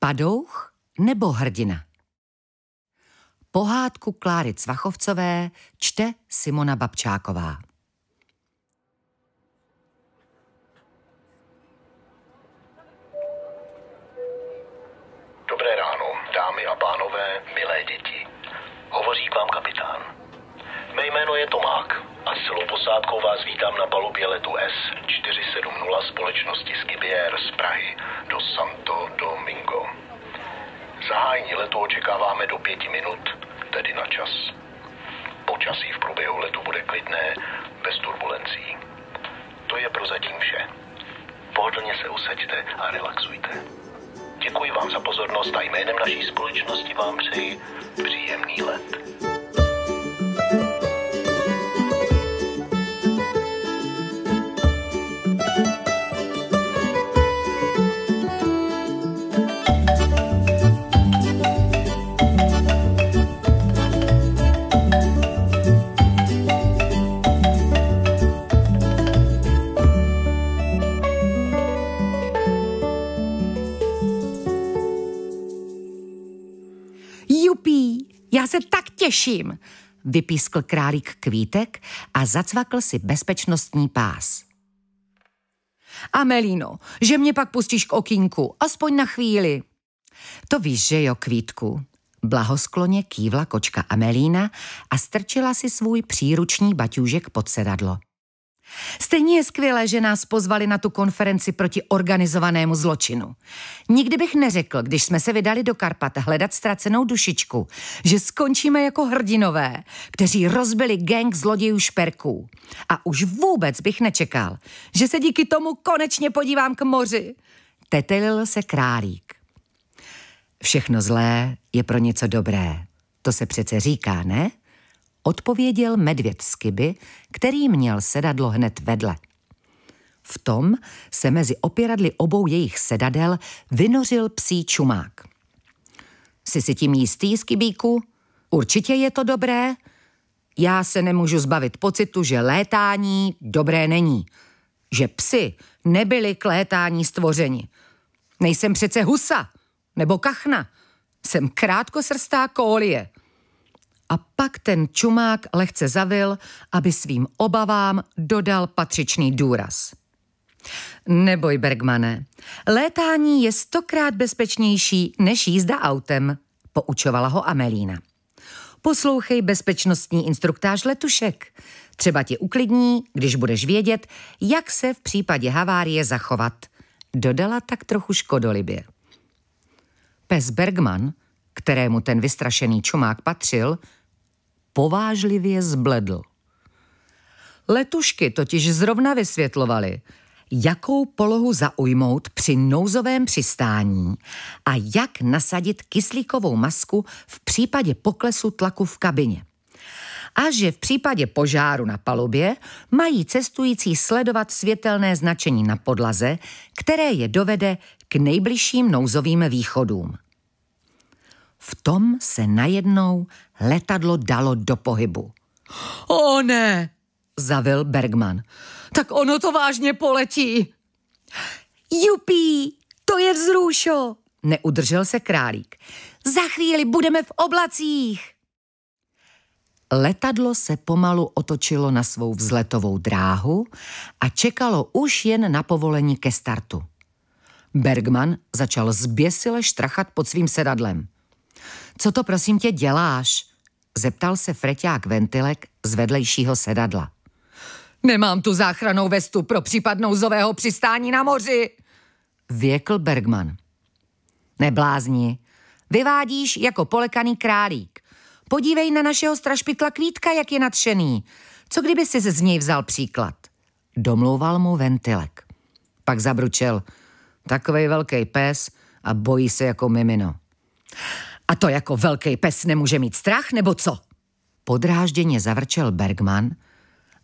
Padouch nebo hrdina? Pohádku Kláry Cvachovcové čte Simona Babčáková. Dobré ráno, dámy a pánové, milé děti. Hovoří k vám kapitán. Mé jméno je Tomák a s celou posádkou vás vítám na palubě letu S470 společnosti Skibier z Prahy do Santo Domingo. Zahájení letu očekáváme do pěti minut, tedy na čas. Počasí v průběhu letu bude klidné, bez turbulencí. To je prozatím vše. Pohodlně se usaďte a relaxujte. Děkuji vám za pozornost a jménem naší společnosti vám přeji příjemný let. se tak těším, vypískl králík kvítek a zacvakl si bezpečnostní pás. Amelino, že mě pak pustíš k okínku, aspoň na chvíli. To víš, že jo, kvítku. Blahoskloně kývla kočka Amelína a strčila si svůj příruční baťůžek pod sedadlo. Stejně je skvělé, že nás pozvali na tu konferenci proti organizovanému zločinu. Nikdy bych neřekl, když jsme se vydali do Karpat hledat ztracenou dušičku, že skončíme jako hrdinové, kteří rozbili gang zlodějů šperků. A už vůbec bych nečekal, že se díky tomu konečně podívám k moři. Tetelil se králík. Všechno zlé je pro něco dobré. To se přece říká, ne? odpověděl medvěd z kyby, který měl sedadlo hned vedle. V tom se mezi opěradly obou jejich sedadel vynořil psí čumák. Jsi si tím jistý, Skibíku? Určitě je to dobré? Já se nemůžu zbavit pocitu, že létání dobré není. Že psy nebyli k létání stvořeni. Nejsem přece husa nebo kachna. Jsem krátkosrstá kólie a pak ten čumák lehce zavil, aby svým obavám dodal patřičný důraz. Neboj, Bergmane, létání je stokrát bezpečnější než jízda autem, poučovala ho Amelína. Poslouchej bezpečnostní instruktáž letušek. Třeba tě uklidní, když budeš vědět, jak se v případě havárie zachovat, dodala tak trochu škodolibě. Pes Bergman, kterému ten vystrašený čumák patřil, povážlivě zbledl. Letušky totiž zrovna vysvětlovaly, jakou polohu zaujmout při nouzovém přistání a jak nasadit kyslíkovou masku v případě poklesu tlaku v kabině. A že v případě požáru na palubě mají cestující sledovat světelné značení na podlaze, které je dovede k nejbližším nouzovým východům. V tom se najednou letadlo dalo do pohybu. O ne, zavil Bergman. Tak ono to vážně poletí. Jupí, to je vzrušo, neudržel se králík. Za chvíli budeme v oblacích. Letadlo se pomalu otočilo na svou vzletovou dráhu a čekalo už jen na povolení ke startu. Bergman začal zběsile štrachat pod svým sedadlem. Co to prosím tě děláš? Zeptal se freťák ventilek z vedlejšího sedadla. Nemám tu záchranou vestu pro případ nouzového přistání na moři, věkl Bergman. Neblázni, vyvádíš jako polekaný králík. Podívej na našeho strašpitla Kvítka, jak je nadšený. Co kdyby si z něj vzal příklad? Domlouval mu ventilek. Pak zabručel. Takovej velký pes a bojí se jako mimino. A to jako velký pes nemůže mít strach, nebo co? Podrážděně zavrčel Bergman,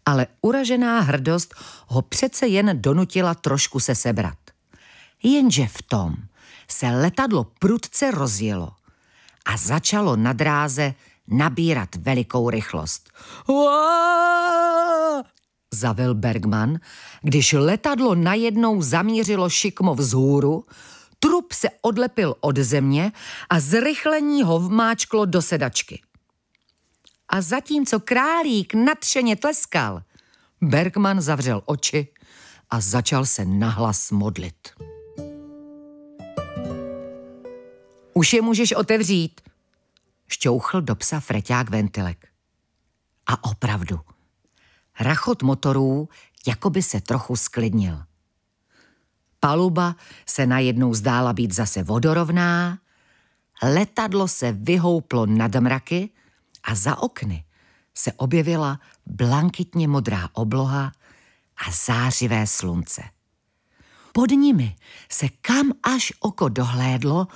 ale uražená hrdost ho přece jen donutila trošku se sebrat. Jenže v tom se letadlo prudce rozjelo a začalo na dráze nabírat velikou rychlost. Zavil Bergman, když letadlo najednou zamířilo šikmo vzhůru, Trup se odlepil od země a zrychlení ho vmáčklo do sedačky. A zatímco králík nadšeně tleskal, Bergman zavřel oči a začal se nahlas modlit. Už je můžeš otevřít, šťouchl do psa freťák ventilek. A opravdu, rachot motorů jako by se trochu sklidnil. Paluba se najednou zdála být zase vodorovná, letadlo se vyhouplo nad mraky a za okny se objevila blankitně modrá obloha a zářivé slunce. Pod nimi se kam až oko dohlédlo,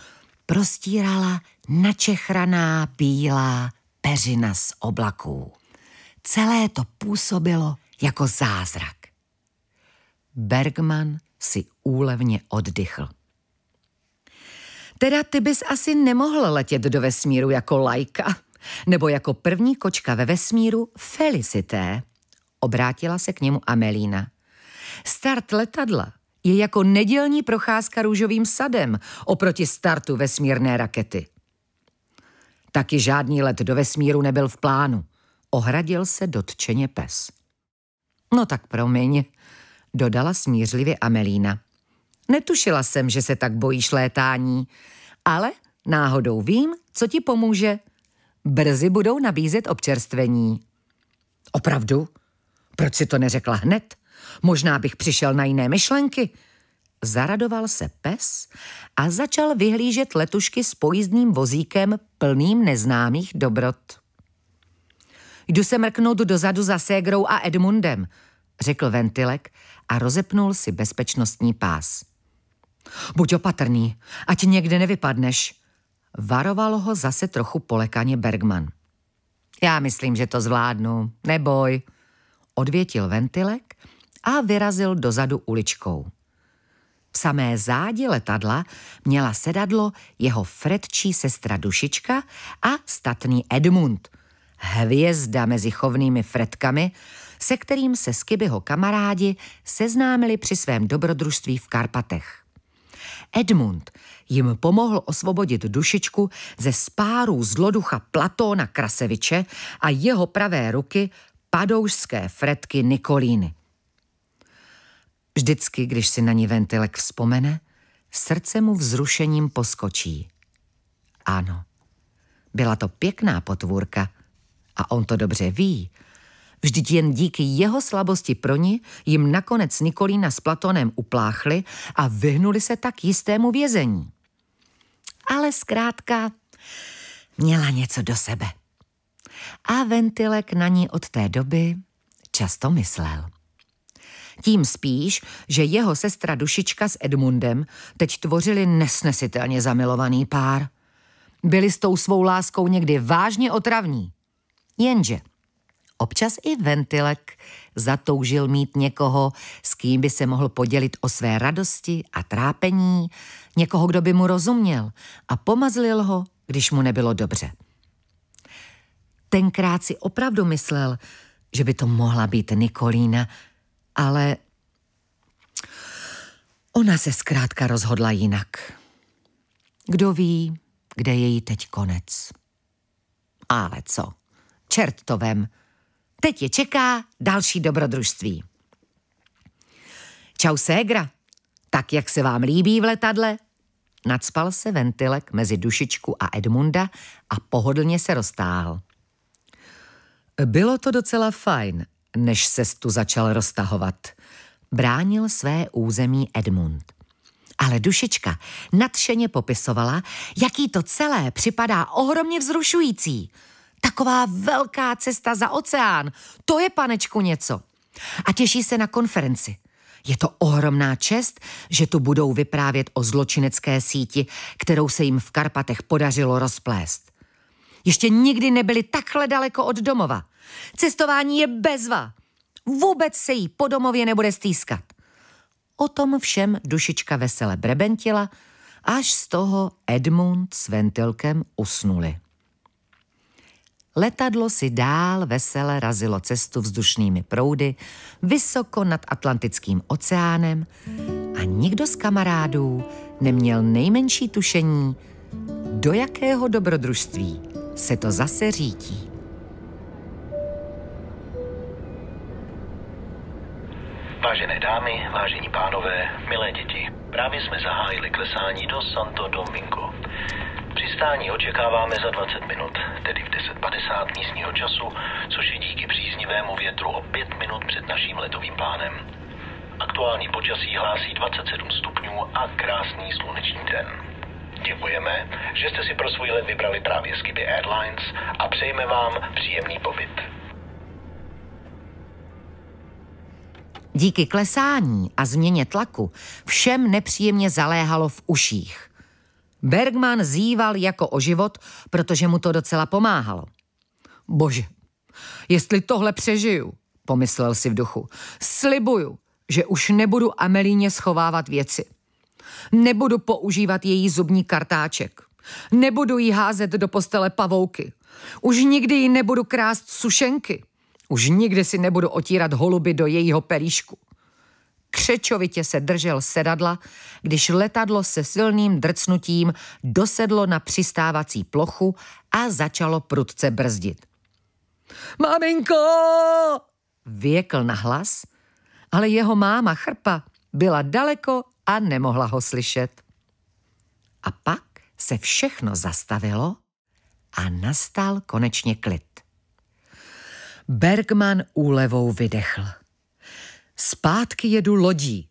prostírala načechraná bílá peřina z oblaků. Celé to působilo jako zázrak. Bergman si úlevně oddychl. Teda ty bys asi nemohl letět do vesmíru jako lajka, nebo jako první kočka ve vesmíru Felicité, obrátila se k němu Amelína. Start letadla je jako nedělní procházka růžovým sadem oproti startu vesmírné rakety. Taky žádný let do vesmíru nebyl v plánu. Ohradil se dotčeně pes. No tak promiň, dodala smířlivě Amelína. Netušila jsem, že se tak bojíš létání, ale náhodou vím, co ti pomůže. Brzy budou nabízet občerstvení. Opravdu? Proč si to neřekla hned? Možná bych přišel na jiné myšlenky. Zaradoval se pes a začal vyhlížet letušky s pojízdným vozíkem plným neznámých dobrot. Jdu se mrknout dozadu za ségrou a Edmundem, řekl Ventilek a rozepnul si bezpečnostní pás. Buď opatrný, ať někde nevypadneš, varoval ho zase trochu polekaně Bergman. Já myslím, že to zvládnu, neboj, odvětil ventilek a vyrazil dozadu uličkou. V samé zádi letadla měla sedadlo jeho fredčí sestra Dušička a statný Edmund, hvězda mezi chovnými fredkami, se kterým se Skibyho kamarádi seznámili při svém dobrodružství v Karpatech. Edmund jim pomohl osvobodit dušičku ze spáru zloducha Platóna Kraseviče a jeho pravé ruky padoušské fretky Nikolíny. Vždycky, když si na ní ventilek vzpomene, srdce mu vzrušením poskočí. Ano, byla to pěkná potvůrka a on to dobře ví, Vždyť jen díky jeho slabosti pro ní jim nakonec Nikolína s Platonem upláchli a vyhnuli se tak jistému vězení. Ale zkrátka měla něco do sebe. A Ventilek na ní od té doby často myslel. Tím spíš, že jeho sestra Dušička s Edmundem teď tvořili nesnesitelně zamilovaný pár. Byli s tou svou láskou někdy vážně otravní. Jenže Občas i ventilek zatoužil mít někoho, s kým by se mohl podělit o své radosti a trápení, někoho, kdo by mu rozuměl a pomazlil ho, když mu nebylo dobře. Tenkrát si opravdu myslel, že by to mohla být Nikolína, ale ona se zkrátka rozhodla jinak. Kdo ví, kde je jí teď konec. Ale co? Čertovem Teď je čeká další dobrodružství. Čau ségra, tak jak se vám líbí v letadle? Nadspal se ventilek mezi dušičku a Edmunda a pohodlně se roztáhl. Bylo to docela fajn, než se tu začal roztahovat. Bránil své území Edmund. Ale dušička nadšeně popisovala, jaký to celé připadá ohromně vzrušující – Taková velká cesta za oceán. To je, panečku, něco. A těší se na konferenci. Je to ohromná čest, že tu budou vyprávět o zločinecké síti, kterou se jim v Karpatech podařilo rozplést. Ještě nikdy nebyli takhle daleko od domova. Cestování je bezva. Vůbec se jí po domově nebude stýskat. O tom všem dušička vesele brebentila, až z toho Edmund s Ventilkem usnuli. Letadlo si dál vesele razilo cestu vzdušnými proudy, vysoko nad Atlantickým oceánem a nikdo z kamarádů neměl nejmenší tušení, do jakého dobrodružství se to zase řítí. Vážené dámy, vážení pánové, milé děti, právě jsme zahájili klesání do Santo Domingo. Přistání očekáváme za 20 minut, tedy v 10.50 místního času, což je díky příznivému větru o 5 minut před naším letovým plánem. Aktuální počasí hlásí 27 stupňů a krásný sluneční den. Děkujeme, že jste si pro svůj let vybrali právě Skipy Airlines a přejeme vám příjemný pobyt. Díky klesání a změně tlaku všem nepříjemně zaléhalo v uších. Bergman zýval jako o život, protože mu to docela pomáhalo. Bože, jestli tohle přežiju, pomyslel si v duchu, slibuju, že už nebudu Amelíně schovávat věci. Nebudu používat její zubní kartáček. Nebudu jí házet do postele pavouky. Už nikdy ji nebudu krást sušenky. Už nikdy si nebudu otírat holuby do jejího pelíšku. Křečovitě se držel sedadla, když letadlo se silným drcnutím dosedlo na přistávací plochu a začalo prudce brzdit. Maminko! Věkl na hlas, ale jeho máma chrpa byla daleko a nemohla ho slyšet. A pak se všechno zastavilo a nastal konečně klid. Bergman úlevou vydechl. Zpátky jedu lodí,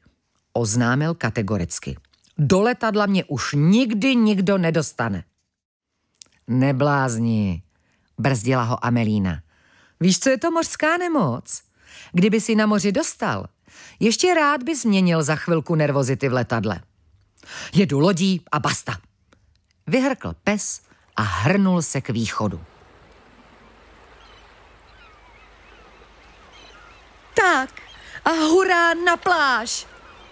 oznámil kategoricky. Do letadla mě už nikdy nikdo nedostane. Neblázni, brzdila ho Amelína. Víš, co je to mořská nemoc? Kdyby si na moři dostal, ještě rád by změnil za chvilku nervozity v letadle. Jedu lodí a basta. Vyhrkl pes a hrnul se k východu. Tak, a hurá na pláž.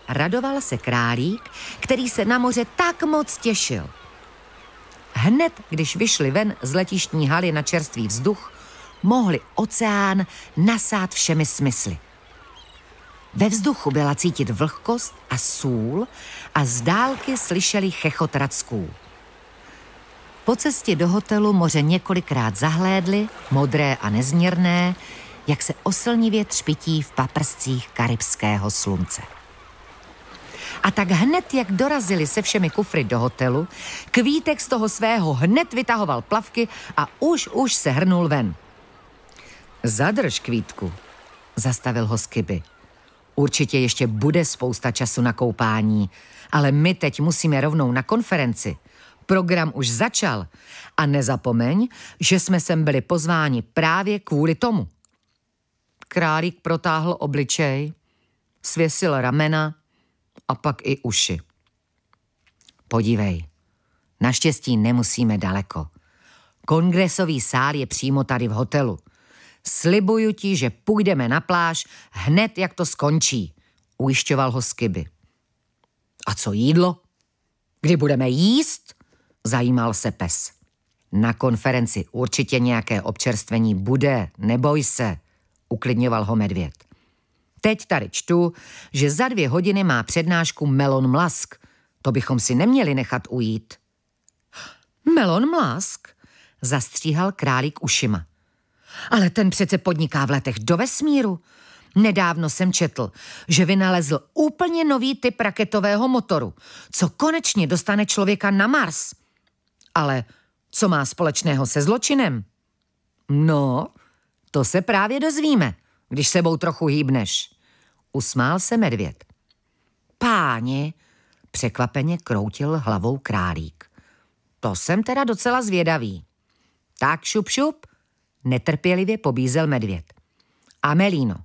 Radoval se králík, který se na moře tak moc těšil. Hned, když vyšli ven z letištní haly na čerstvý vzduch, mohli oceán nasát všemi smysly. Ve vzduchu byla cítit vlhkost a sůl a z dálky slyšeli chechot racků. Po cestě do hotelu moře několikrát zahlédli, modré a nezměrné, jak se oslnivě třpití v paprscích karibského slunce. A tak hned, jak dorazili se všemi kufry do hotelu, kvítek z toho svého hned vytahoval plavky a už už se hrnul ven. Zadrž kvítku, zastavil ho Skiby. Určitě ještě bude spousta času na koupání, ale my teď musíme rovnou na konferenci. Program už začal a nezapomeň, že jsme sem byli pozváni právě kvůli tomu králík protáhl obličej, svěsil ramena a pak i uši. Podívej, naštěstí nemusíme daleko. Kongresový sál je přímo tady v hotelu. Slibuju ti, že půjdeme na pláž hned, jak to skončí, ujišťoval ho Skiby. A co jídlo? Kdy budeme jíst? Zajímal se pes. Na konferenci určitě nějaké občerstvení bude, neboj se, uklidňoval ho medvěd. Teď tady čtu, že za dvě hodiny má přednášku Melon Mlask. To bychom si neměli nechat ujít. Melon Mlask? Zastříhal králík ušima. Ale ten přece podniká v letech do vesmíru. Nedávno jsem četl, že vynalezl úplně nový typ raketového motoru, co konečně dostane člověka na Mars. Ale co má společného se zločinem? No, to se právě dozvíme, když sebou trochu hýbneš. Usmál se medvěd. Páni, překvapeně kroutil hlavou králík. To jsem teda docela zvědavý. Tak šup šup, netrpělivě pobízel medvěd. Amelíno,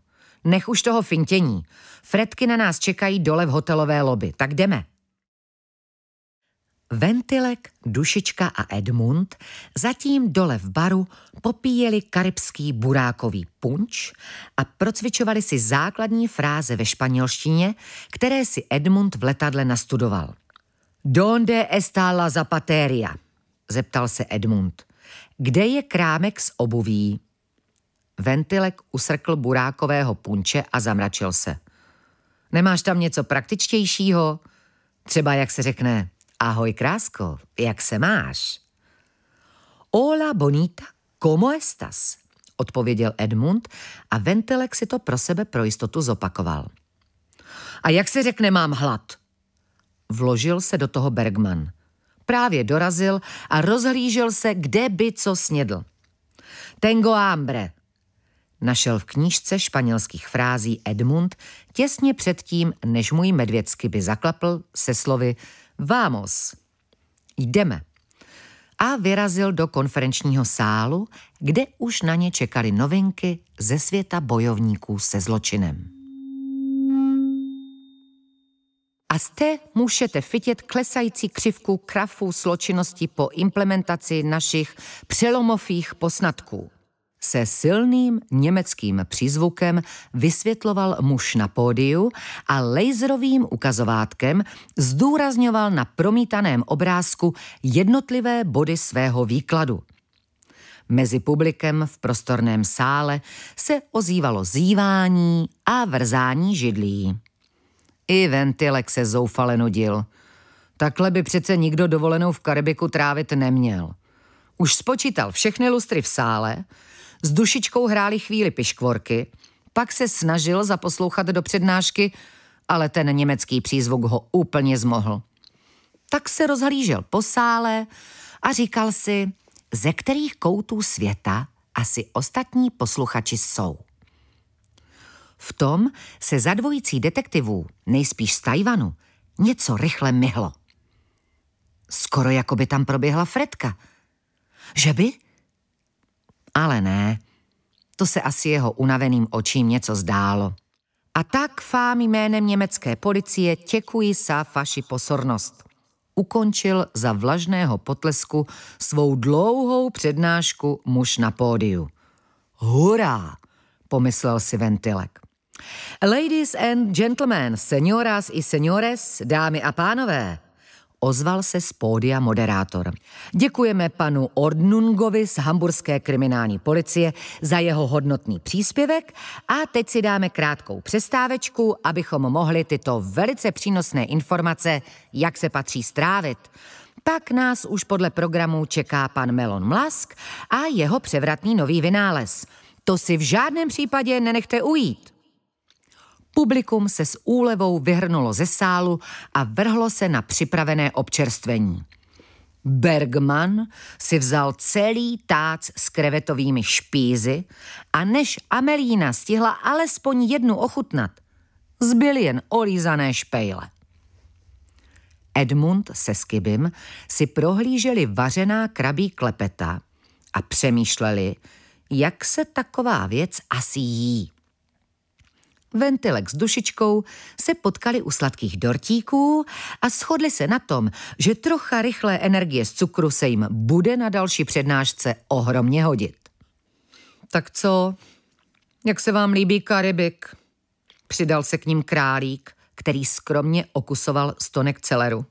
nech už toho fintění. Fredky na nás čekají dole v hotelové lobby, tak jdeme. Ventilek, Dušička a Edmund zatím dole v baru popíjeli karibský burákový punč a procvičovali si základní fráze ve španělštině, které si Edmund v letadle nastudoval. Donde está la zapateria? zeptal se Edmund. Kde je krámek s obuví? Ventilek usrkl burákového punče a zamračil se. Nemáš tam něco praktičtějšího? Třeba jak se řekne Ahoj krásko, jak se máš? Hola bonita, como estas? Odpověděl Edmund a Ventelek si to pro sebe pro jistotu zopakoval. A jak se řekne mám hlad? Vložil se do toho Bergman. Právě dorazil a rozhlížel se, kde by co snědl. Tengo hambre, našel v knížce španělských frází Edmund těsně předtím, než můj medvědsky by zaklapl se slovy Vámos. Jdeme. A vyrazil do konferenčního sálu, kde už na ně čekaly novinky ze světa bojovníků se zločinem. A zde můžete fitět klesající křivku krafu zločinnosti po implementaci našich přelomových posnadků se silným německým přízvukem vysvětloval muž na pódiu a laserovým ukazovátkem zdůrazňoval na promítaném obrázku jednotlivé body svého výkladu. Mezi publikem v prostorném sále se ozývalo zývání a vrzání židlí. I Ventilek se zoufale nudil. Takhle by přece nikdo dovolenou v Karibiku trávit neměl. Už spočítal všechny lustry v sále, s dušičkou hráli chvíli piškvorky, pak se snažil zaposlouchat do přednášky, ale ten německý přízvuk ho úplně zmohl. Tak se rozhlížel po sále a říkal si, ze kterých koutů světa asi ostatní posluchači jsou. V tom se za dvojicí detektivů, nejspíš z Tajvanu, něco rychle myhlo. Skoro jako by tam proběhla Fredka. Že by? Ale ne. To se asi jeho unaveným očím něco zdálo. A tak fám jménem německé policie těkuji sa faši posornost. Ukončil za vlažného potlesku svou dlouhou přednášku muž na pódiu. Hurá, pomyslel si Ventilek. Ladies and gentlemen, senoras i seniores, dámy a pánové, ozval se z pódia moderátor. Děkujeme panu Ordnungovi z hamburské kriminální policie za jeho hodnotný příspěvek a teď si dáme krátkou přestávečku, abychom mohli tyto velice přínosné informace, jak se patří strávit. Pak nás už podle programu čeká pan Melon Mlask a jeho převratný nový vynález. To si v žádném případě nenechte ujít. Publikum se s úlevou vyhrnulo ze sálu a vrhlo se na připravené občerstvení. Bergman si vzal celý tác s krevetovými špízy a než Amelína stihla alespoň jednu ochutnat, zbyl jen olízané špejle. Edmund se Skibim si prohlíželi vařená krabí klepeta a přemýšleli, jak se taková věc asi jí. Ventilek s dušičkou se potkali u sladkých dortíků a shodli se na tom, že trocha rychlé energie z cukru se jim bude na další přednášce ohromně hodit. Tak co? Jak se vám líbí Karibik? Přidal se k ním králík, který skromně okusoval stonek celeru.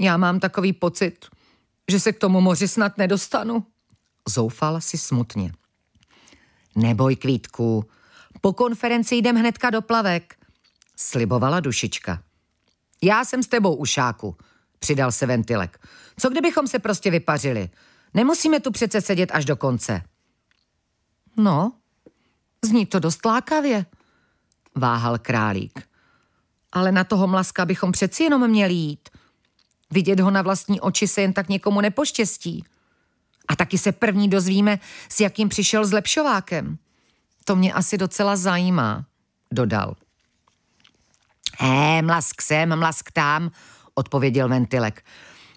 Já mám takový pocit, že se k tomu moři snad nedostanu. Zoufala si smutně. Neboj, kvítku, po konferenci jdem hnedka do plavek, slibovala dušička. Já jsem s tebou, ušáku, přidal se ventilek. Co kdybychom se prostě vypařili? Nemusíme tu přece sedět až do konce. No, zní to dost lákavě, váhal králík. Ale na toho mlaska bychom přeci jenom měli jít. Vidět ho na vlastní oči se jen tak někomu nepoštěstí. A taky se první dozvíme, s jakým přišel zlepšovákem. To mě asi docela zajímá, dodal. Hé, mlask sem, mlask tam, odpověděl Ventilek.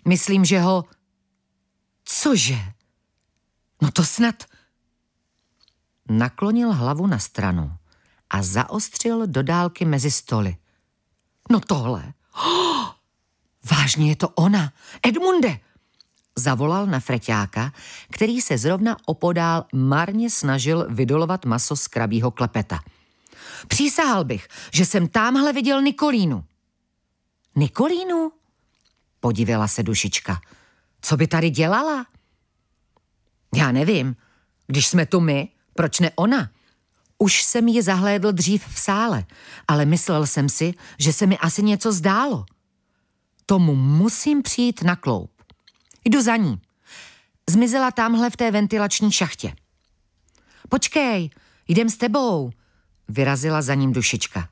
Myslím, že ho... Cože? No to snad... Naklonil hlavu na stranu a zaostřil do dálky mezi stoly. No tohle. Oh, vážně je to ona. Edmunde, zavolal na freťáka, který se zrovna opodál marně snažil vydolovat maso z krabího klepeta. Přísahal bych, že jsem tamhle viděl Nikolínu. Nikolínu? Podivila se dušička. Co by tady dělala? Já nevím. Když jsme tu my, proč ne ona? Už jsem ji zahlédl dřív v sále, ale myslel jsem si, že se mi asi něco zdálo. Tomu musím přijít na kloup. Jdu za ní. Zmizela tamhle v té ventilační šachtě. Počkej, jdem s tebou, vyrazila za ním dušička.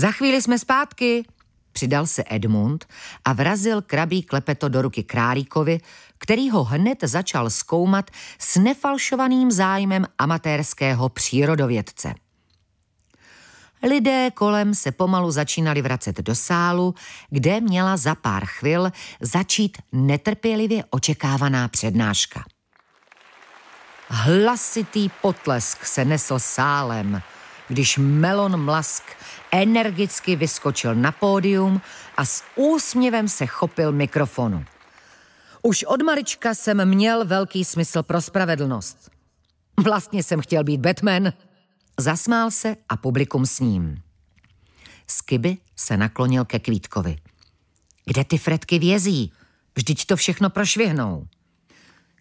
Za chvíli jsme zpátky, přidal se Edmund a vrazil krabí klepeto do ruky králíkovi, který ho hned začal zkoumat s nefalšovaným zájmem amatérského přírodovědce. Lidé kolem se pomalu začínali vracet do sálu, kde měla za pár chvil začít netrpělivě očekávaná přednáška. Hlasitý potlesk se nesl sálem, když Melon Mlask energicky vyskočil na pódium a s úsměvem se chopil mikrofonu. Už od malička jsem měl velký smysl pro spravedlnost. Vlastně jsem chtěl být Batman – Zasmál se a publikum s ním. Skiby se naklonil ke Kvítkovi. Kde ty fretky vězí? Vždyť to všechno prošvihnou.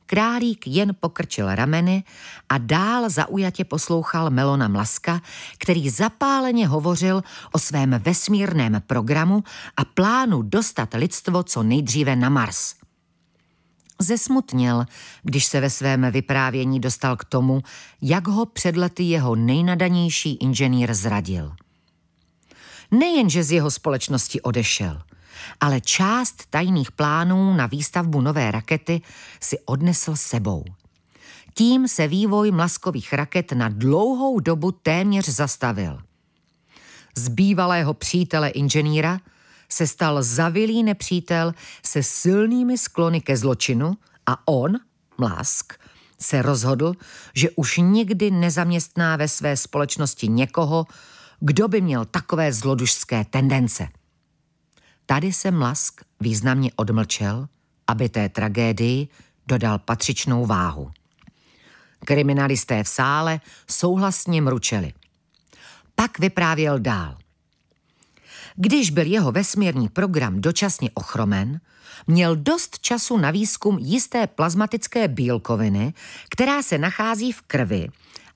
Králík jen pokrčil rameny a dál zaujatě poslouchal Melona Mlaska, který zapáleně hovořil o svém vesmírném programu a plánu dostat lidstvo co nejdříve na Mars. Zesmutnil, když se ve svém vyprávění dostal k tomu, jak ho před lety jeho nejnadanější inženýr zradil. Nejenže z jeho společnosti odešel, ale část tajných plánů na výstavbu nové rakety si odnesl sebou. Tím se vývoj mlaskových raket na dlouhou dobu téměř zastavil. Z bývalého přítele inženýra – se stal zavilý nepřítel se silnými sklony ke zločinu a on, Mlask, se rozhodl, že už nikdy nezaměstná ve své společnosti někoho, kdo by měl takové zlodužské tendence. Tady se Mlask významně odmlčel, aby té tragédii dodal patřičnou váhu. Kriminalisté v sále souhlasně mručeli. Pak vyprávěl dál. Když byl jeho vesmírný program dočasně ochromen, měl dost času na výzkum jisté plazmatické bílkoviny, která se nachází v krvi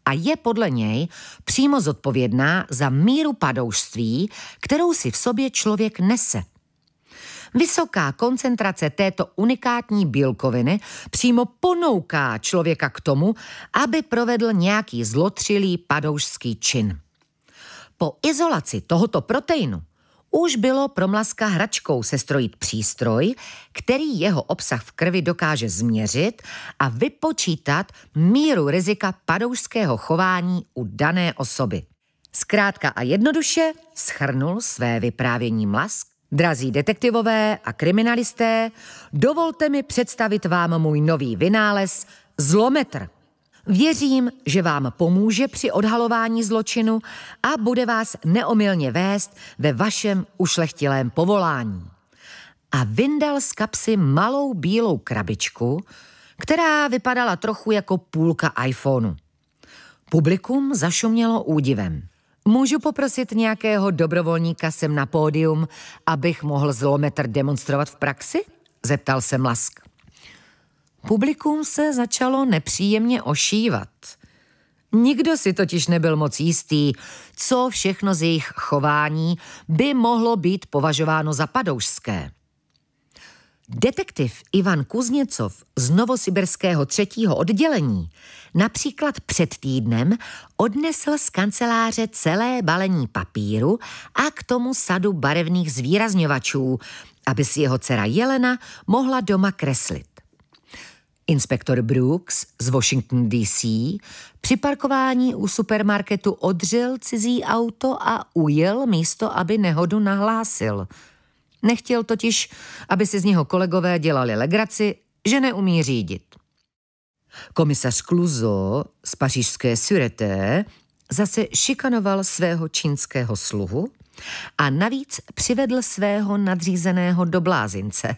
a je podle něj přímo zodpovědná za míru padoušství, kterou si v sobě člověk nese. Vysoká koncentrace této unikátní bílkoviny přímo ponouká člověka k tomu, aby provedl nějaký zlotřilý padoušský čin. Po izolaci tohoto proteinu už bylo pro Mlaska hračkou sestrojit přístroj, který jeho obsah v krvi dokáže změřit a vypočítat míru rizika padoušského chování u dané osoby. Zkrátka a jednoduše schrnul své vyprávění Mlask. Drazí detektivové a kriminalisté, dovolte mi představit vám můj nový vynález Zlometr. Věřím, že vám pomůže při odhalování zločinu a bude vás neomylně vést ve vašem ušlechtilém povolání. A vyndal z kapsy malou bílou krabičku, která vypadala trochu jako půlka iPhoneu. Publikum zašumělo údivem. Můžu poprosit nějakého dobrovolníka sem na pódium, abych mohl zlometr demonstrovat v praxi? Zeptal se Lask. Publikum se začalo nepříjemně ošívat. Nikdo si totiž nebyl moc jistý, co všechno z jejich chování by mohlo být považováno za padoušské. Detektiv Ivan Kuzněcov z Novosiberského třetího oddělení například před týdnem odnesl z kanceláře celé balení papíru a k tomu sadu barevných zvýrazňovačů, aby si jeho dcera Jelena mohla doma kreslit. Inspektor Brooks z Washington DC při parkování u supermarketu odřel cizí auto a ujel místo, aby nehodu nahlásil. Nechtěl totiž, aby si z něho kolegové dělali legraci, že neumí řídit. Komisař Kluzo z pařížské Sureté zase šikanoval svého čínského sluhu a navíc přivedl svého nadřízeného do blázince.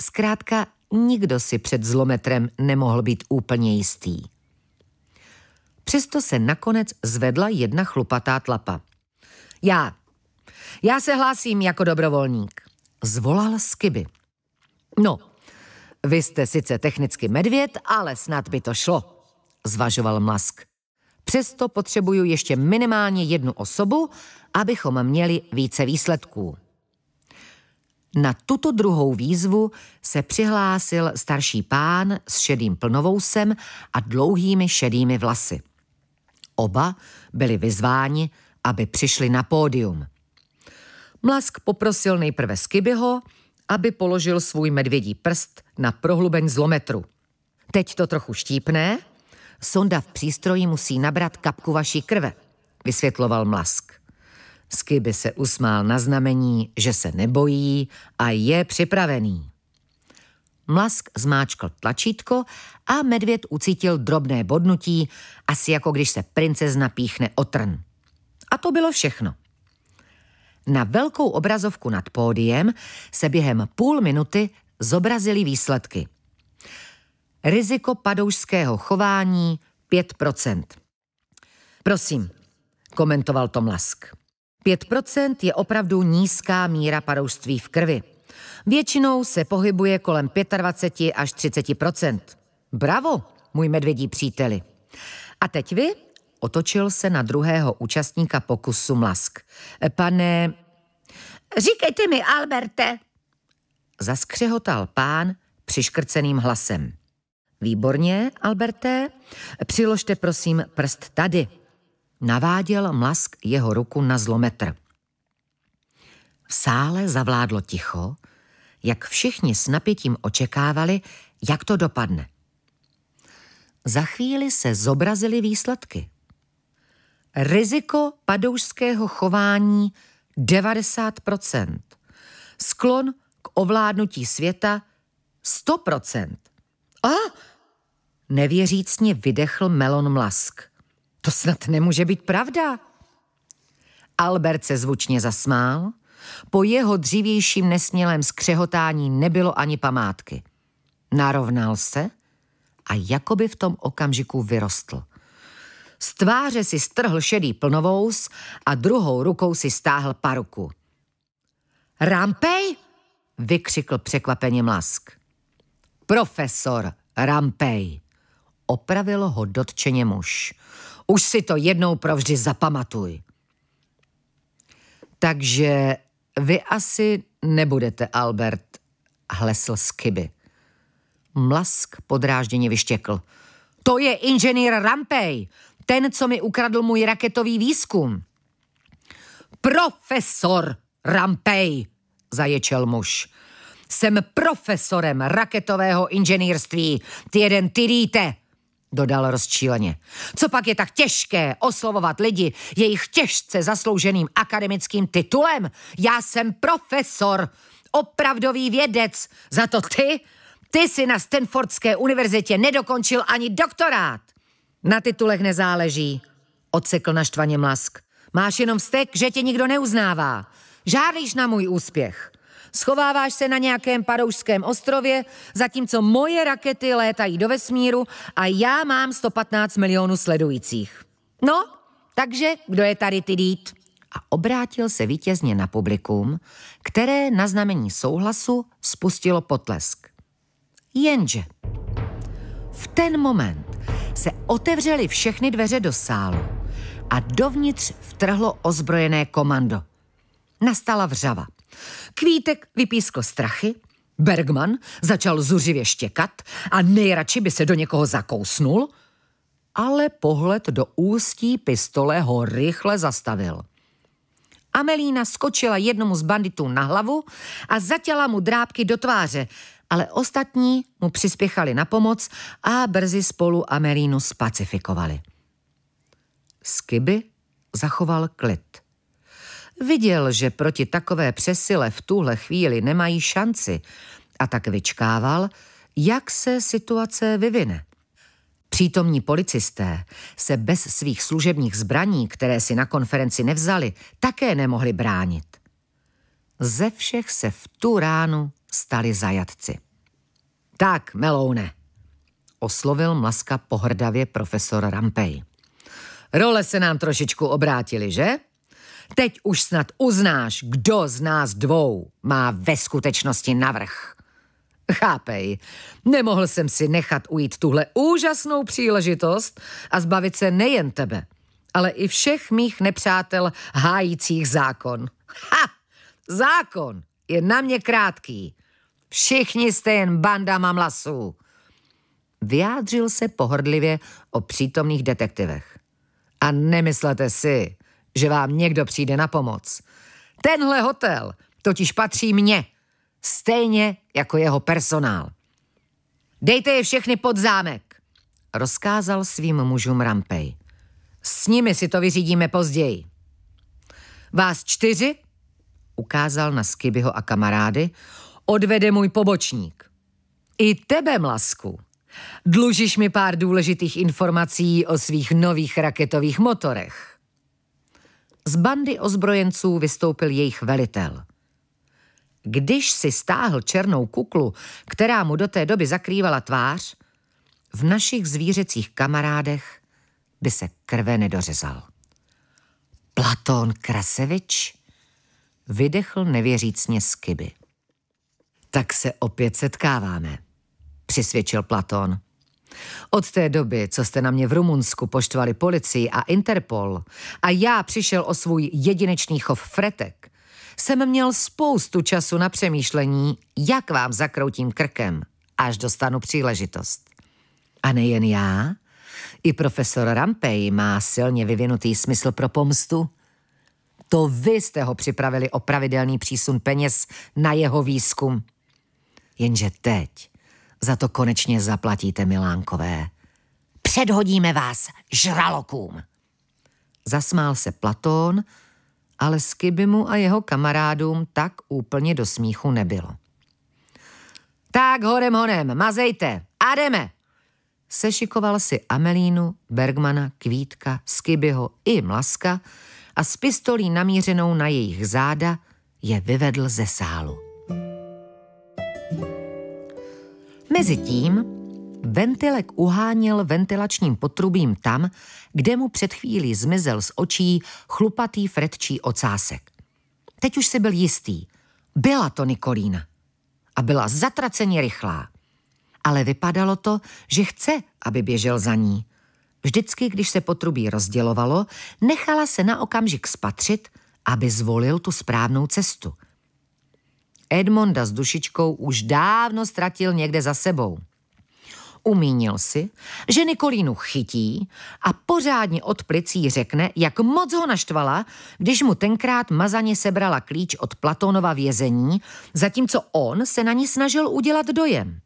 Zkrátka nikdo si před zlometrem nemohl být úplně jistý. Přesto se nakonec zvedla jedna chlupatá tlapa. Já, já se hlásím jako dobrovolník, zvolal Skiby. No, vy jste sice technicky medvěd, ale snad by to šlo, zvažoval Musk. Přesto potřebuju ještě minimálně jednu osobu, abychom měli více výsledků. Na tuto druhou výzvu se přihlásil starší pán s šedým plnovousem a dlouhými šedými vlasy. Oba byli vyzváni, aby přišli na pódium. Mlask poprosil nejprve Skibyho, aby položil svůj medvědí prst na prohlubeň zlometru. Teď to trochu štípne, sonda v přístroji musí nabrat kapku vaší krve, vysvětloval Mlask by se usmál na znamení, že se nebojí a je připravený. Mlask zmáčkl tlačítko a medvěd ucítil drobné bodnutí, asi jako když se princezna píchne o trn. A to bylo všechno. Na velkou obrazovku nad pódiem se během půl minuty zobrazily výsledky. Riziko padoušského chování 5%. Prosím, komentoval Tom Lask. 5% je opravdu nízká míra paroužství v krvi. Většinou se pohybuje kolem 25 až 30 Bravo, můj medvědí příteli. A teď vy? Otočil se na druhého účastníka pokusu Mlask. Pane... Říkejte mi, Alberte! Zaskřehotal pán přiškrceným hlasem. Výborně, Alberte. Přiložte prosím prst tady. Naváděl mlask jeho ruku na zlometr. V sále zavládlo ticho, jak všichni s napětím očekávali, jak to dopadne. Za chvíli se zobrazily výsledky. Riziko padoušského chování 90%. Sklon k ovládnutí světa 100%. A! Nevěřícně vydechl Melon Mlask. To snad nemůže být pravda. Albert se zvučně zasmál. Po jeho dřívějším nesmělém skřehotání nebylo ani památky. Narovnal se a jakoby v tom okamžiku vyrostl. Z tváře si strhl šedý plnovous a druhou rukou si stáhl paruku. Rampej? vykřikl překvapeně Mlask. Profesor Rampej. Opravil ho dotčeně muž. Už si to jednou provždy zapamatuj. Takže vy asi nebudete, Albert, hlesl z kyby. Mlask podrážděně vyštěkl. To je inženýr Rampej, ten, co mi ukradl můj raketový výzkum. Profesor Rampej, zaječel muž. Jsem profesorem raketového inženýrství. Ty jeden tyríte dodal rozčíleně. Co pak je tak těžké oslovovat lidi jejich těžce zaslouženým akademickým titulem? Já jsem profesor, opravdový vědec, za to ty? Ty si na Stanfordské univerzitě nedokončil ani doktorát. Na titulech nezáleží, odsekl naštvaně Mlask. Máš jenom vztek, že tě nikdo neuznává. Žádlíš na můj úspěch. Schováváš se na nějakém paroužském ostrově, zatímco moje rakety létají do vesmíru a já mám 115 milionů sledujících. No, takže kdo je tady ty dít? A obrátil se vítězně na publikum, které na znamení souhlasu spustilo potlesk. Jenže v ten moment se otevřely všechny dveře do sálu a dovnitř vtrhlo ozbrojené komando. Nastala vřava. Kvítek vypískl strachy, Bergman začal zuřivě štěkat a nejradši by se do někoho zakousnul, ale pohled do ústí pistole ho rychle zastavil. Amelína skočila jednomu z banditů na hlavu a zatěla mu drábky do tváře, ale ostatní mu přispěchali na pomoc a brzy spolu Amelínu spacifikovali. Skiby zachoval klid. Viděl, že proti takové přesile v tuhle chvíli nemají šanci a tak vyčkával, jak se situace vyvine. Přítomní policisté se bez svých služebních zbraní, které si na konferenci nevzali, také nemohli bránit. Ze všech se v tu ránu stali zajatci. Tak, Meloune, oslovil maska pohrdavě profesor Rampej. Role se nám trošičku obrátily, že? Teď už snad uznáš, kdo z nás dvou má ve skutečnosti navrh. Chápej, nemohl jsem si nechat ujít tuhle úžasnou příležitost a zbavit se nejen tebe, ale i všech mých nepřátel hájících zákon. Ha! Zákon je na mě krátký. Všichni jste jen banda mamlasů. Vyjádřil se pohrdlivě o přítomných detektivech. A nemyslete si, že vám někdo přijde na pomoc. Tenhle hotel totiž patří mně, stejně jako jeho personál. Dejte je všechny pod zámek, rozkázal svým mužům Rampej. S nimi si to vyřídíme později. Vás čtyři, ukázal na Skibyho a kamarády, odvede můj pobočník. I tebe, Mlasku, dlužíš mi pár důležitých informací o svých nových raketových motorech. Z bandy ozbrojenců vystoupil jejich velitel. Když si stáhl černou kuklu, která mu do té doby zakrývala tvář, v našich zvířecích kamarádech by se krve nedořezal. Platón Krasevič vydechl nevěřícně z kyby. Tak se opět setkáváme, přisvědčil Platón. Od té doby, co jste na mě v Rumunsku poštvali policii a Interpol a já přišel o svůj jedinečný chov fretek, jsem měl spoustu času na přemýšlení, jak vám zakroutím krkem, až dostanu příležitost. A nejen já, i profesor Rampej má silně vyvinutý smysl pro pomstu. To vy jste ho připravili o pravidelný přísun peněz na jeho výzkum. Jenže teď za to konečně zaplatíte, Milánkové. Předhodíme vás žralokům. Zasmál se Platón, ale Skibimu a jeho kamarádům tak úplně do smíchu nebylo. Tak horem honem, mazejte a jdeme. Sešikoval si Amelínu, Bergmana, Kvítka, Skibyho i Mlaska a s pistolí namířenou na jejich záda je vyvedl ze sálu. Mezitím ventilek uháněl ventilačním potrubím tam, kde mu před chvílí zmizel z očí chlupatý fredčí ocásek. Teď už si byl jistý. Byla to Nikolína. A byla zatraceně rychlá. Ale vypadalo to, že chce, aby běžel za ní. Vždycky, když se potrubí rozdělovalo, nechala se na okamžik spatřit, aby zvolil tu správnou cestu – Edmonda s dušičkou už dávno ztratil někde za sebou. Umínil si, že Nikolínu chytí a pořádně od plicí řekne, jak moc ho naštvala, když mu tenkrát mazaně sebrala klíč od Platónova vězení, zatímco on se na ní snažil udělat dojem.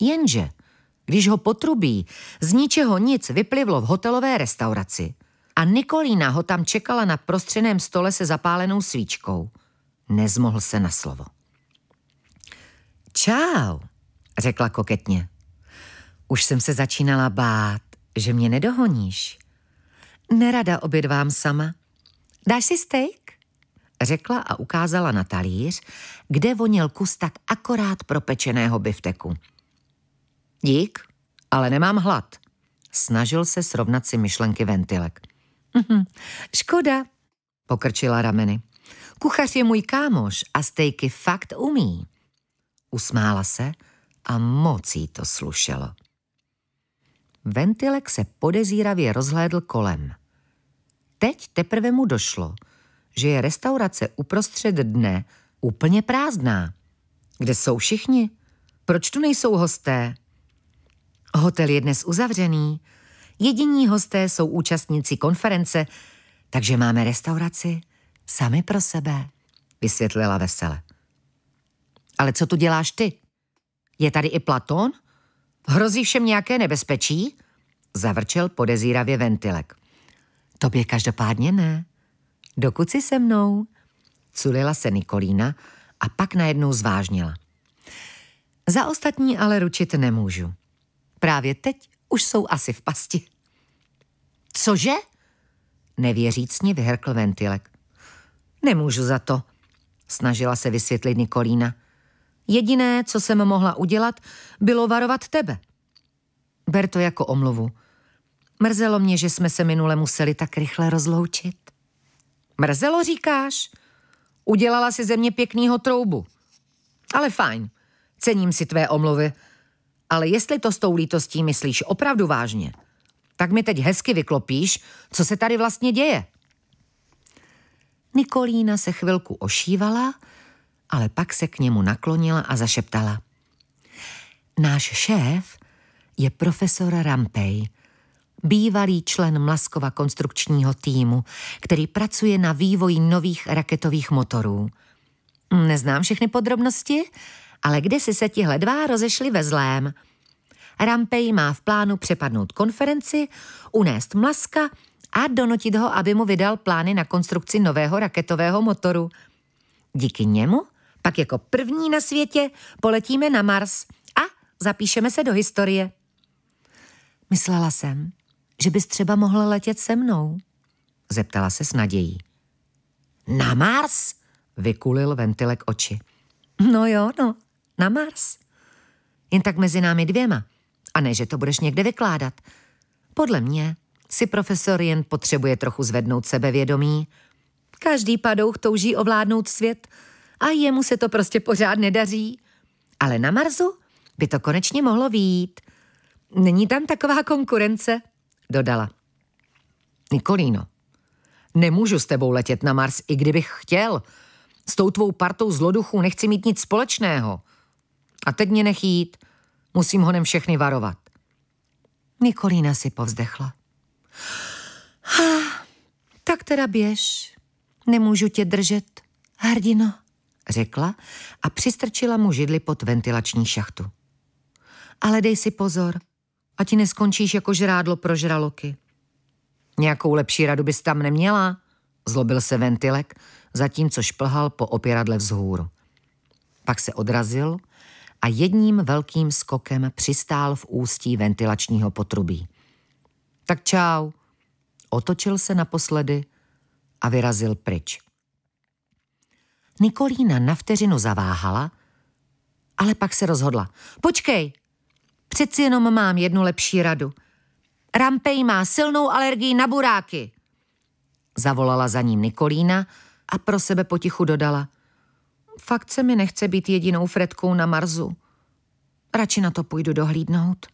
Jenže, když ho potrubí, z ničeho nic vyplivlo v hotelové restauraci a Nikolína ho tam čekala na prostřeném stole se zapálenou svíčkou. Nezmohl se na slovo. Čau, řekla koketně. Už jsem se začínala bát, že mě nedohoníš. Nerada obědvám sama. Dáš si steak? Řekla a ukázala na talíř, kde voněl kus tak akorát propečeného bifteku. Dík, ale nemám hlad. Snažil se srovnat si myšlenky ventilek. Mhm, škoda, pokrčila rameny. Kuchař je můj kámoš a stejky fakt umí. Usmála se a moc jí to slušelo. Ventilek se podezíravě rozhlédl kolem. Teď teprve mu došlo, že je restaurace uprostřed dne úplně prázdná. Kde jsou všichni? Proč tu nejsou hosté? Hotel je dnes uzavřený. Jediní hosté jsou účastníci konference, takže máme restauraci sami pro sebe, vysvětlila vesele. Ale co tu děláš ty? Je tady i Platón? Hrozí všem nějaké nebezpečí? Zavrčel podezíravě ventilek. Tobě každopádně ne. Dokud jsi se mnou? Culila se Nikolína a pak najednou zvážnila. Za ostatní ale ručit nemůžu. Právě teď už jsou asi v pasti. Cože? Nevěřícně vyhrkl ventilek. Nemůžu za to, snažila se vysvětlit Nikolína. Jediné, co jsem mohla udělat, bylo varovat tebe. Ber to jako omluvu. Mrzelo mě, že jsme se minule museli tak rychle rozloučit. Mrzelo, říkáš? Udělala si ze mě pěknýho troubu. Ale fajn, cením si tvé omluvy. Ale jestli to s tou lítostí myslíš opravdu vážně, tak mi teď hezky vyklopíš, co se tady vlastně děje. Nikolína se chvilku ošívala, ale pak se k němu naklonila a zašeptala. Náš šéf je profesor Rampej, bývalý člen Mlaskova konstrukčního týmu, který pracuje na vývoji nových raketových motorů. Neznám všechny podrobnosti, ale kde si se tihle dva rozešli ve zlém. Rampej má v plánu přepadnout konferenci, unést Mlaska a donutit ho, aby mu vydal plány na konstrukci nového raketového motoru. Díky němu pak jako první na světě poletíme na Mars a zapíšeme se do historie. Myslela jsem, že bys třeba mohla letět se mnou, zeptala se s nadějí. Na Mars? Vykulil ventilek oči. No jo, no, na Mars. Jen tak mezi námi dvěma. A ne, že to budeš někde vykládat. Podle mě si profesor jen potřebuje trochu zvednout sebevědomí. Každý padouch touží ovládnout svět, a jemu se to prostě pořád nedaří. Ale na Marsu by to konečně mohlo výjít. Není tam taková konkurence, dodala. Nikolíno, nemůžu s tebou letět na Mars, i kdybych chtěl. S tou tvou partou zloduchů nechci mít nic společného. A teď mě nech jít. Musím honem všechny varovat. Nikolína si povzdechla. Ha, tak teda běž. Nemůžu tě držet, hrdino řekla a přistrčila mu židli pod ventilační šachtu. Ale dej si pozor, a ti neskončíš jako žrádlo pro žraloky. Nějakou lepší radu bys tam neměla, zlobil se ventilek, zatímco šplhal po opěradle vzhůru. Pak se odrazil a jedním velkým skokem přistál v ústí ventilačního potrubí. Tak čau. Otočil se naposledy a vyrazil pryč. Nikolína na vteřinu zaváhala, ale pak se rozhodla. Počkej, přeci jenom mám jednu lepší radu. Rampej má silnou alergii na buráky. Zavolala za ním Nikolína a pro sebe potichu dodala. Fakt se mi nechce být jedinou fretkou na Marzu. Radši na to půjdu dohlídnout.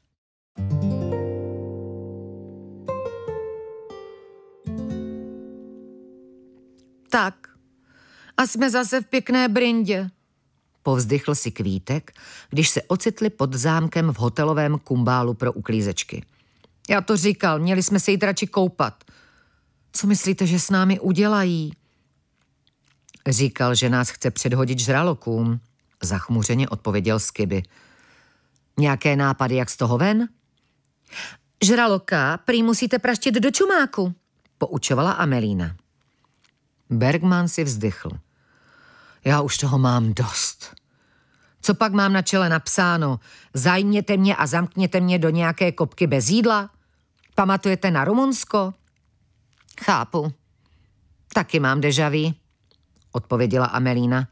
Tak, a jsme zase v pěkné brindě. Povzdychl si kvítek, když se ocitli pod zámkem v hotelovém kumbálu pro uklízečky. Já to říkal, měli jsme se jít radši koupat. Co myslíte, že s námi udělají? Říkal, že nás chce předhodit žralokům. Zachmuřeně odpověděl Skiby. Nějaké nápady, jak z toho ven? Žraloka prý musíte praštit do čumáku, poučovala Amelína. Bergman si vzdychl. Já už toho mám dost. Co pak mám na čele napsáno? Zajměte mě a zamkněte mě do nějaké kopky bez jídla? Pamatujete na Rumunsko? Chápu. Taky mám dežaví, odpověděla Amelína.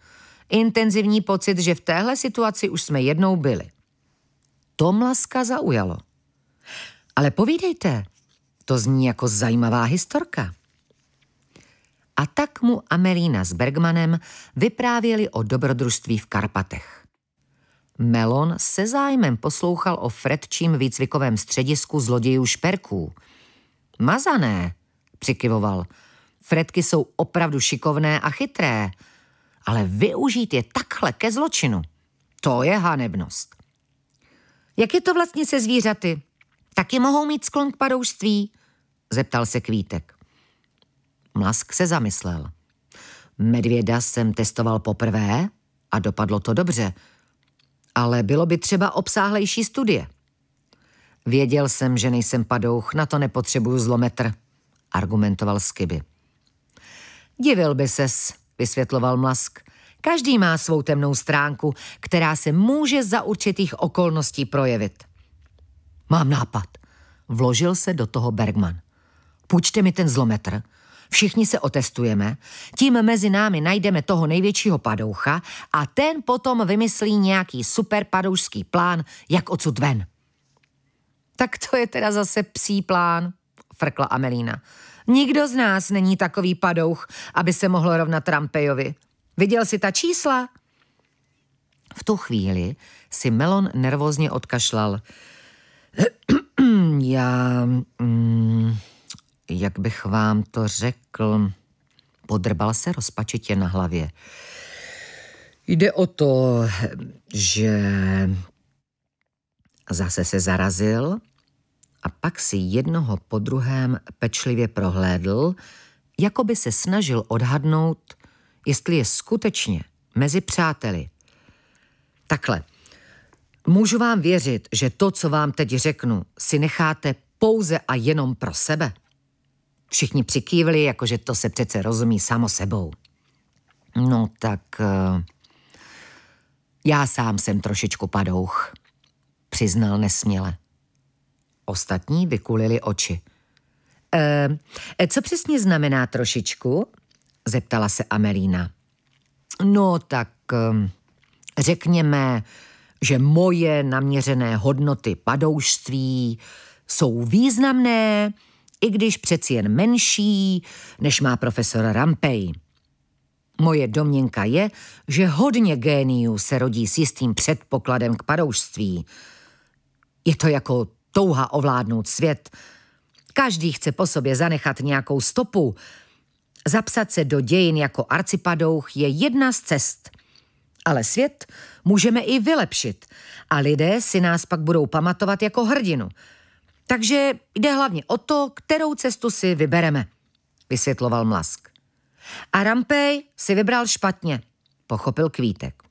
Intenzivní pocit, že v téhle situaci už jsme jednou byli. Tomlaska zaujalo. Ale povídejte, to zní jako zajímavá historka a tak mu Amelína s Bergmanem vyprávěli o dobrodružství v Karpatech. Melon se zájmem poslouchal o Fredčím výcvikovém středisku zlodějů šperků. Mazané, přikyvoval. Fredky jsou opravdu šikovné a chytré, ale využít je takhle ke zločinu, to je hanebnost. Jak je to vlastně se zvířaty? Taky mohou mít sklon k padoušství? Zeptal se Kvítek. Musk se zamyslel. Medvěda jsem testoval poprvé a dopadlo to dobře, ale bylo by třeba obsáhlejší studie. Věděl jsem, že nejsem padouch, na to nepotřebuju zlometr, argumentoval Skiby. Divil by ses, vysvětloval Mlask. Každý má svou temnou stránku, která se může za určitých okolností projevit. Mám nápad. Vložil se do toho Bergman. Půjčte mi ten zlometr Všichni se otestujeme, tím mezi námi najdeme toho největšího padoucha a ten potom vymyslí nějaký super padoušský plán, jak odsud ven. Tak to je teda zase psí plán, frkla Amelína. Nikdo z nás není takový padouch, aby se mohl rovnat Trampejovi. Viděl jsi ta čísla? V tu chvíli si Melon nervózně odkašlal. Já... Mm, jak bych vám to řekl, podrbal se rozpačitě na hlavě. Jde o to, že zase se zarazil a pak si jednoho po druhém pečlivě prohlédl, jako by se snažil odhadnout, jestli je skutečně mezi přáteli. Takhle, můžu vám věřit, že to, co vám teď řeknu, si necháte pouze a jenom pro sebe? Všichni přikývli, jakože to se přece rozumí samo sebou. No tak eh, já sám jsem trošičku padouch, přiznal nesměle. Ostatní vykulili oči. E, co přesně znamená trošičku? zeptala se Amelína. No tak řekněme, že moje naměřené hodnoty padoušství jsou významné, i když přeci jen menší, než má profesor Rampej. Moje domněnka je, že hodně géniů se rodí s jistým předpokladem k padoušství. Je to jako touha ovládnout svět. Každý chce po sobě zanechat nějakou stopu. Zapsat se do dějin jako arcipadouch je jedna z cest. Ale svět můžeme i vylepšit a lidé si nás pak budou pamatovat jako hrdinu – takže jde hlavně o to, kterou cestu si vybereme, vysvětloval Mlask. A Rampej si vybral špatně, pochopil Kvítek.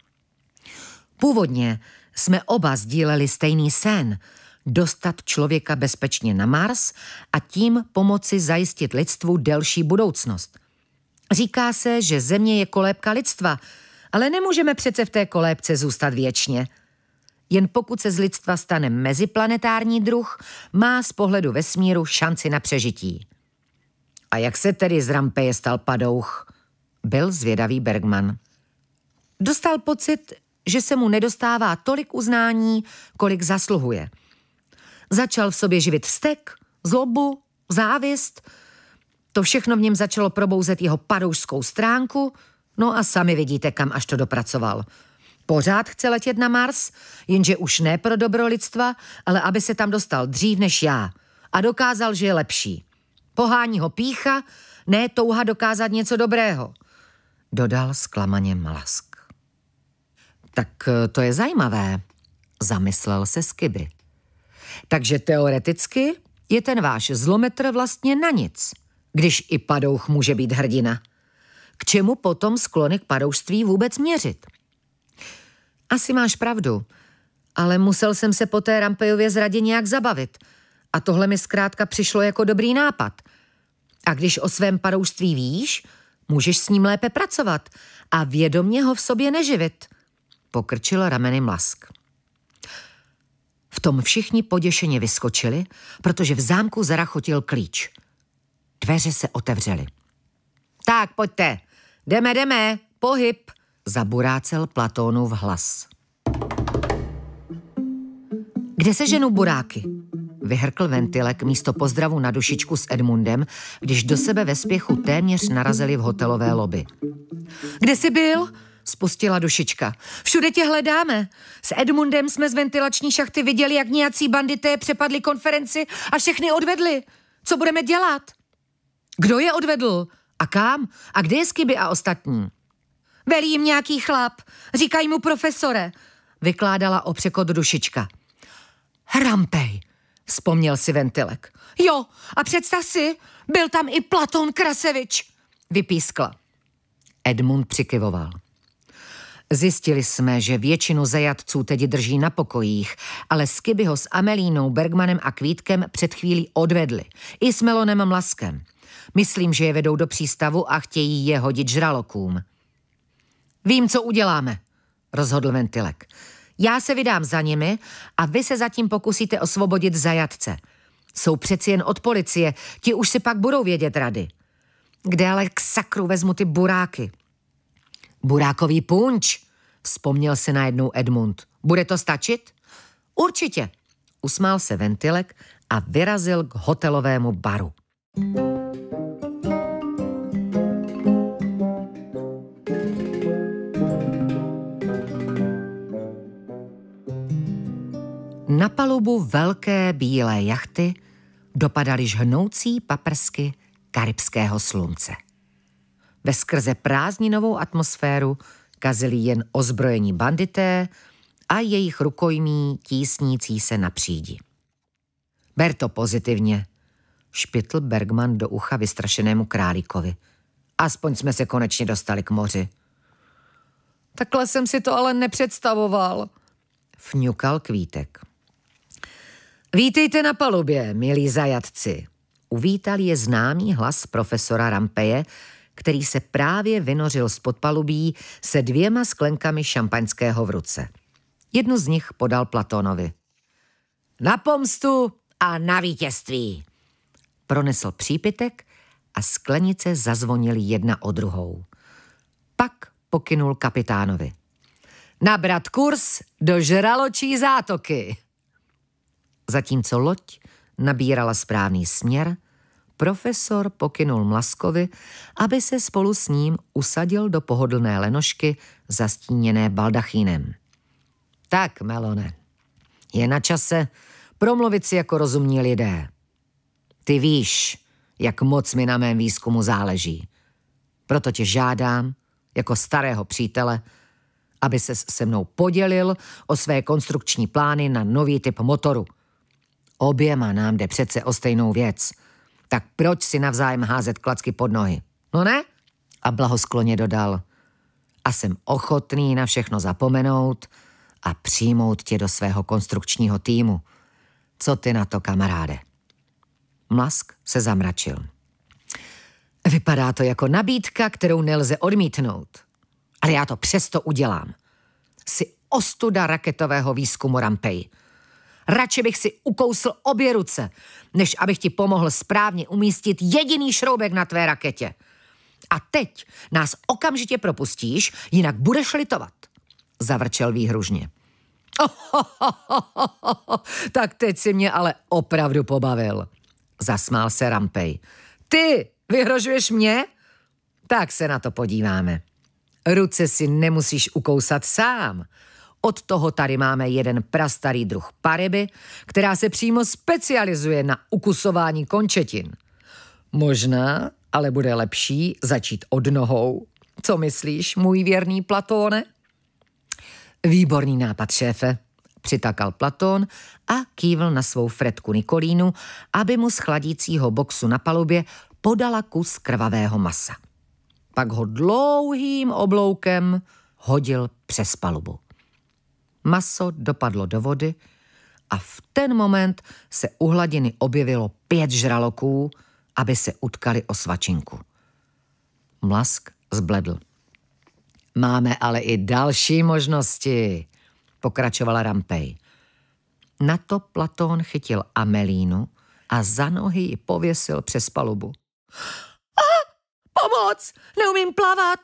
Původně jsme oba sdíleli stejný sen, dostat člověka bezpečně na Mars a tím pomoci zajistit lidstvu delší budoucnost. Říká se, že Země je kolébka lidstva, ale nemůžeme přece v té kolébce zůstat věčně – jen pokud se z lidstva stane meziplanetární druh, má z pohledu vesmíru šanci na přežití. A jak se tedy z Rampeje stal padouch? Byl zvědavý Bergman. Dostal pocit, že se mu nedostává tolik uznání, kolik zasluhuje. Začal v sobě živit vztek, zlobu, závist. To všechno v něm začalo probouzet jeho padoušskou stránku, no a sami vidíte, kam až to dopracoval – Pořád chce letět na Mars, jenže už ne pro dobro lidstva, ale aby se tam dostal dřív než já a dokázal, že je lepší. Pohání ho pícha, ne touha dokázat něco dobrého, dodal zklamaně Malask. Tak eh, to je zajímavé, zamyslel se Skiby. Takže teoreticky je ten váš zlometr vlastně na nic, když i padouch může být hrdina. K čemu potom sklony k padoušství vůbec měřit? Asi máš pravdu, ale musel jsem se po té Rampejově zradě nějak zabavit. A tohle mi zkrátka přišlo jako dobrý nápad. A když o svém padoušství víš, můžeš s ním lépe pracovat a vědomě ho v sobě neživit. Pokrčil rameny Mlask. V tom všichni poděšeně vyskočili, protože v zámku zarachotil klíč. Dveře se otevřely. Tak, pojďte. Jdeme, jdeme. Pohyb zaburácel v hlas. Kde se ženu buráky? Vyhrkl ventilek místo pozdravu na dušičku s Edmundem, když do sebe ve spěchu téměř narazili v hotelové lobby. Kde jsi byl? spustila dušička. Všude tě hledáme. S Edmundem jsme z ventilační šachty viděli, jak nějací bandité přepadli konferenci a všechny odvedli. Co budeme dělat? Kdo je odvedl? A kam? A kde je Skiby a ostatní? Velí jim nějaký chlap. Říkají mu profesore. Vykládala o překod dušička. Hrampej, vzpomněl si Ventilek. Jo, a představ si, byl tam i Platon Krasevič, vypískla. Edmund přikyvoval. Zjistili jsme, že většinu zajatců teď drží na pokojích, ale skyby ho s Amelínou, Bergmanem a Kvítkem před chvílí odvedli. I s Melonem Mlaskem. Myslím, že je vedou do přístavu a chtějí je hodit žralokům. Vím, co uděláme, rozhodl Ventilek. Já se vydám za nimi a vy se zatím pokusíte osvobodit zajatce. Jsou přeci jen od policie, ti už si pak budou vědět rady. Kde ale k sakru vezmu ty buráky? Burákový punč, vzpomněl se najednou Edmund. Bude to stačit? Určitě, usmál se Ventilek a vyrazil k hotelovému baru. thank you palubu velké bílé jachty dopadaly žhnoucí paprsky karibského slunce. Ve skrze prázdninovou atmosféru kazili jen ozbrojení bandité a jejich rukojmí tísnící se na přídi. Ber to pozitivně, špitl Bergman do ucha vystrašenému králíkovi. Aspoň jsme se konečně dostali k moři. Takhle jsem si to ale nepředstavoval, fňukal kvítek. Vítejte na palubě, milí zajatci. Uvítal je známý hlas profesora Rampeje, který se právě vynořil z podpalubí se dvěma sklenkami šampaňského v ruce. Jednu z nich podal Platonovi. Na pomstu a na vítězství! Pronesl přípitek a sklenice zazvonily jedna o druhou. Pak pokynul kapitánovi. Nabrat kurz do žraločí zátoky. Zatímco loď nabírala správný směr, profesor pokynul Mlaskovi, aby se spolu s ním usadil do pohodlné lenošky zastíněné baldachínem. Tak, Melone, je na čase promluvit si jako rozumní lidé. Ty víš, jak moc mi na mém výzkumu záleží. Proto tě žádám, jako starého přítele, aby se se mnou podělil o své konstrukční plány na nový typ motoru – Oběma nám jde přece o stejnou věc. Tak proč si navzájem házet klacky pod nohy? No ne? A blahoskloně dodal. A jsem ochotný na všechno zapomenout a přijmout tě do svého konstrukčního týmu. Co ty na to, kamaráde? Mlask se zamračil. Vypadá to jako nabídka, kterou nelze odmítnout. Ale já to přesto udělám. Jsi ostuda raketového výzkumu Rampej. Radši bych si ukousl obě ruce, než abych ti pomohl správně umístit jediný šroubek na tvé raketě. A teď nás okamžitě propustíš, jinak budeš litovat, zavrčel výhružně. tak teď si mě ale opravdu pobavil, zasmál se Rampej. Ty vyhrožuješ mě? Tak se na to podíváme. Ruce si nemusíš ukousat sám, od toho tady máme jeden prastarý druh pareby, která se přímo specializuje na ukusování končetin. Možná, ale bude lepší začít od nohou. Co myslíš, můj věrný Platóne? Výborný nápad, šéfe, přitakal Platón a kývl na svou fretku Nikolínu, aby mu z chladícího boxu na palubě podala kus krvavého masa. Pak ho dlouhým obloukem hodil přes palubu. Maso dopadlo do vody a v ten moment se u hladiny objevilo pět žraloků, aby se utkali o svačinku. Mlask zbledl. Máme ale i další možnosti, pokračovala Rampej. Na to Platón chytil Amelínu a za nohy ji pověsil přes palubu. Ah, pomoc! Neumím plavat!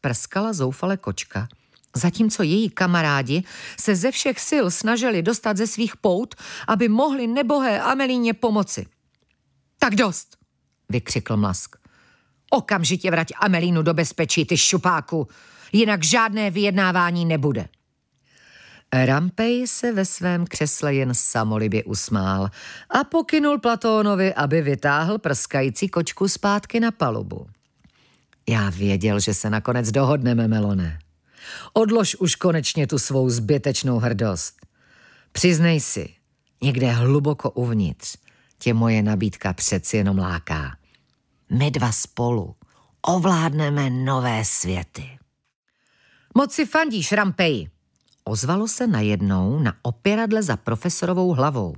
Prskala zoufale kočka – Zatímco její kamarádi se ze všech sil snažili dostat ze svých pout, aby mohli nebohé Amelíně pomoci. Tak dost, vykřikl Mlask. Okamžitě vrať Amelínu do bezpečí, ty šupáku, jinak žádné vyjednávání nebude. Rampej se ve svém křesle jen samolibě usmál a pokynul Platónovi, aby vytáhl prskající kočku zpátky na palubu. Já věděl, že se nakonec dohodneme, Melone, Odlož už konečně tu svou zbytečnou hrdost. Přiznej si, někde hluboko uvnitř tě moje nabídka přeci jenom láká. My dva spolu ovládneme nové světy. Moc si fandíš, Rampej! ozvalo se najednou na opěradle za profesorovou hlavou.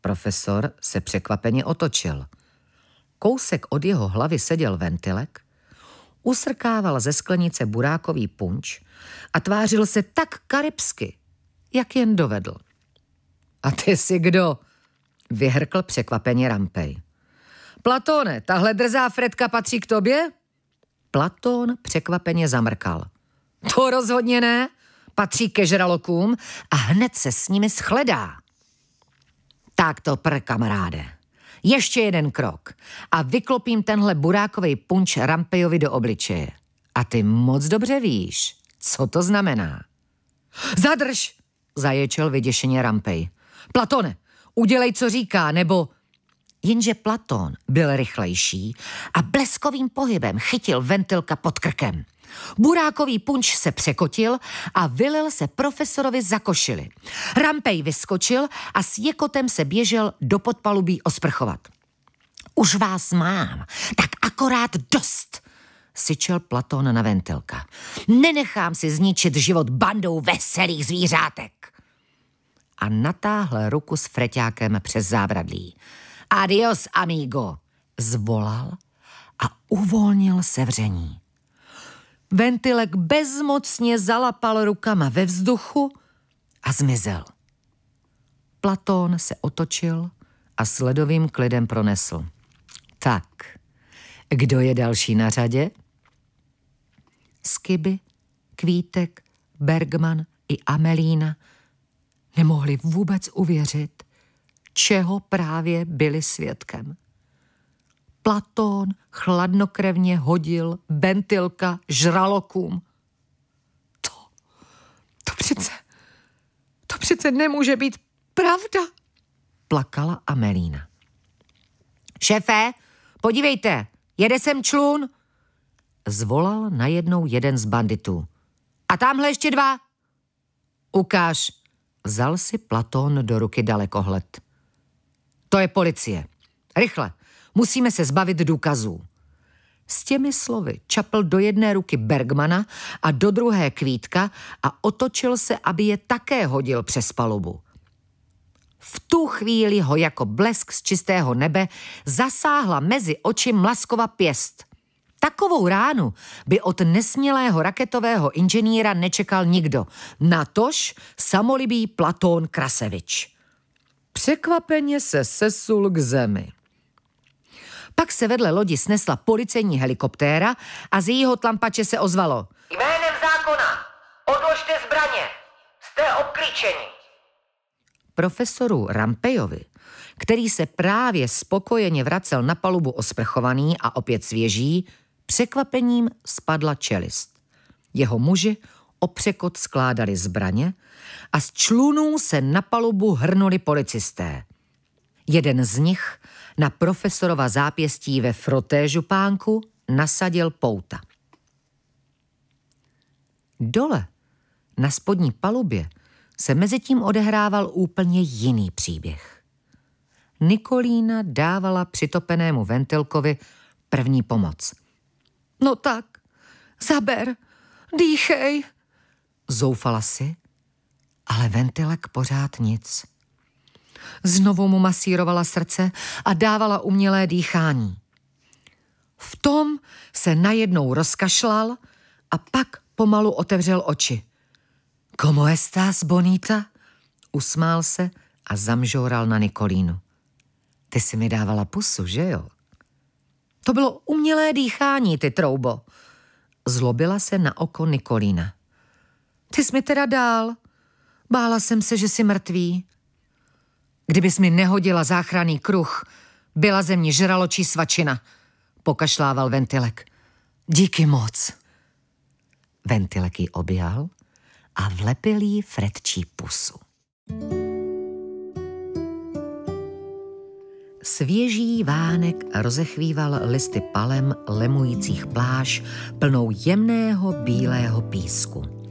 Profesor se překvapeně otočil. Kousek od jeho hlavy seděl ventilek, usrkával ze sklenice burákový punč a tvářil se tak karibsky, jak jen dovedl. A ty jsi kdo? Vyhrkl překvapeně Rampej. Platone, tahle drzá Fredka patří k tobě? Platón překvapeně zamrkal. To rozhodně ne, patří ke žralokům a hned se s nimi shledá. Tak to pr, kamaráde. Ještě jeden krok a vyklopím tenhle burákový punč Rampejovi do obličeje. A ty moc dobře víš, co to znamená. Zadrž, zaječel vyděšeně Rampej. Platone, udělej, co říká, nebo... Jenže Platón byl rychlejší a bleskovým pohybem chytil ventilka pod krkem. Burákový punč se překotil a vylil se profesorovi za košily. Rampej vyskočil a s jekotem se běžel do podpalubí osprchovat. Už vás mám, tak akorát dost, syčel Platón na ventilka. Nenechám si zničit život bandou veselých zvířátek. A natáhl ruku s freťákem přes zábradlí. Adios, amigo, zvolal a uvolnil sevření. Ventilek bezmocně zalapal rukama ve vzduchu a zmizel. Platón se otočil a s ledovým klidem pronesl. Tak, kdo je další na řadě? Skiby, Kvítek, Bergman i Amelína nemohli vůbec uvěřit, čeho právě byli svědkem. Platón chladnokrevně hodil bentilka žralokům. To, to přece, to přece nemůže být pravda, plakala Amelína. Šéfe, podívejte, jede sem člun, zvolal najednou jeden z banditů. A tamhle ještě dva. Ukáž, vzal si Platón do ruky dalekohled. To je policie. Rychle, Musíme se zbavit důkazů. S těmi slovy čapl do jedné ruky Bergmana a do druhé kvítka a otočil se, aby je také hodil přes palubu. V tu chvíli ho jako blesk z čistého nebe zasáhla mezi oči Mlaskova pěst. Takovou ránu by od nesmělého raketového inženýra nečekal nikdo, natož samolibý Platón Krasevič. Překvapeně se sesul k zemi. Pak se vedle lodi snesla policejní helikoptéra a z jejího tlampače se ozvalo. Jménem zákona odložte zbraně, jste obklíčeni. Profesoru Rampejovi, který se právě spokojeně vracel na palubu osprchovaný a opět svěží, překvapením spadla čelist. Jeho muži opřekot skládali zbraně a z člunů se na palubu hrnuli policisté. Jeden z nich na profesorova zápěstí ve frotéžu pánku nasadil pouta. Dole, na spodní palubě, se mezi tím odehrával úplně jiný příběh. Nikolína dávala přitopenému ventilkovi první pomoc. No tak, zaber, dýchej, zoufala si, ale ventilek pořád nic. Znovu mu masírovala srdce a dávala umělé dýchání. V tom se najednou rozkašlal a pak pomalu otevřel oči. Como estás, bonita? Usmál se a zamžoural na Nikolínu. Ty si mi dávala pusu, že jo? To bylo umělé dýchání, ty troubo. Zlobila se na oko Nikolína. Ty jsi mi teda dál. Bála jsem se, že jsi mrtvý. Kdybys mi nehodila záchranný kruh, byla ze mě žraločí svačina, pokašlával Ventilek. Díky moc. Ventilek ji objal a vlepil jí Fredčí pusu. Svěží vánek rozechvíval listy palem lemujících pláž plnou jemného bílého písku.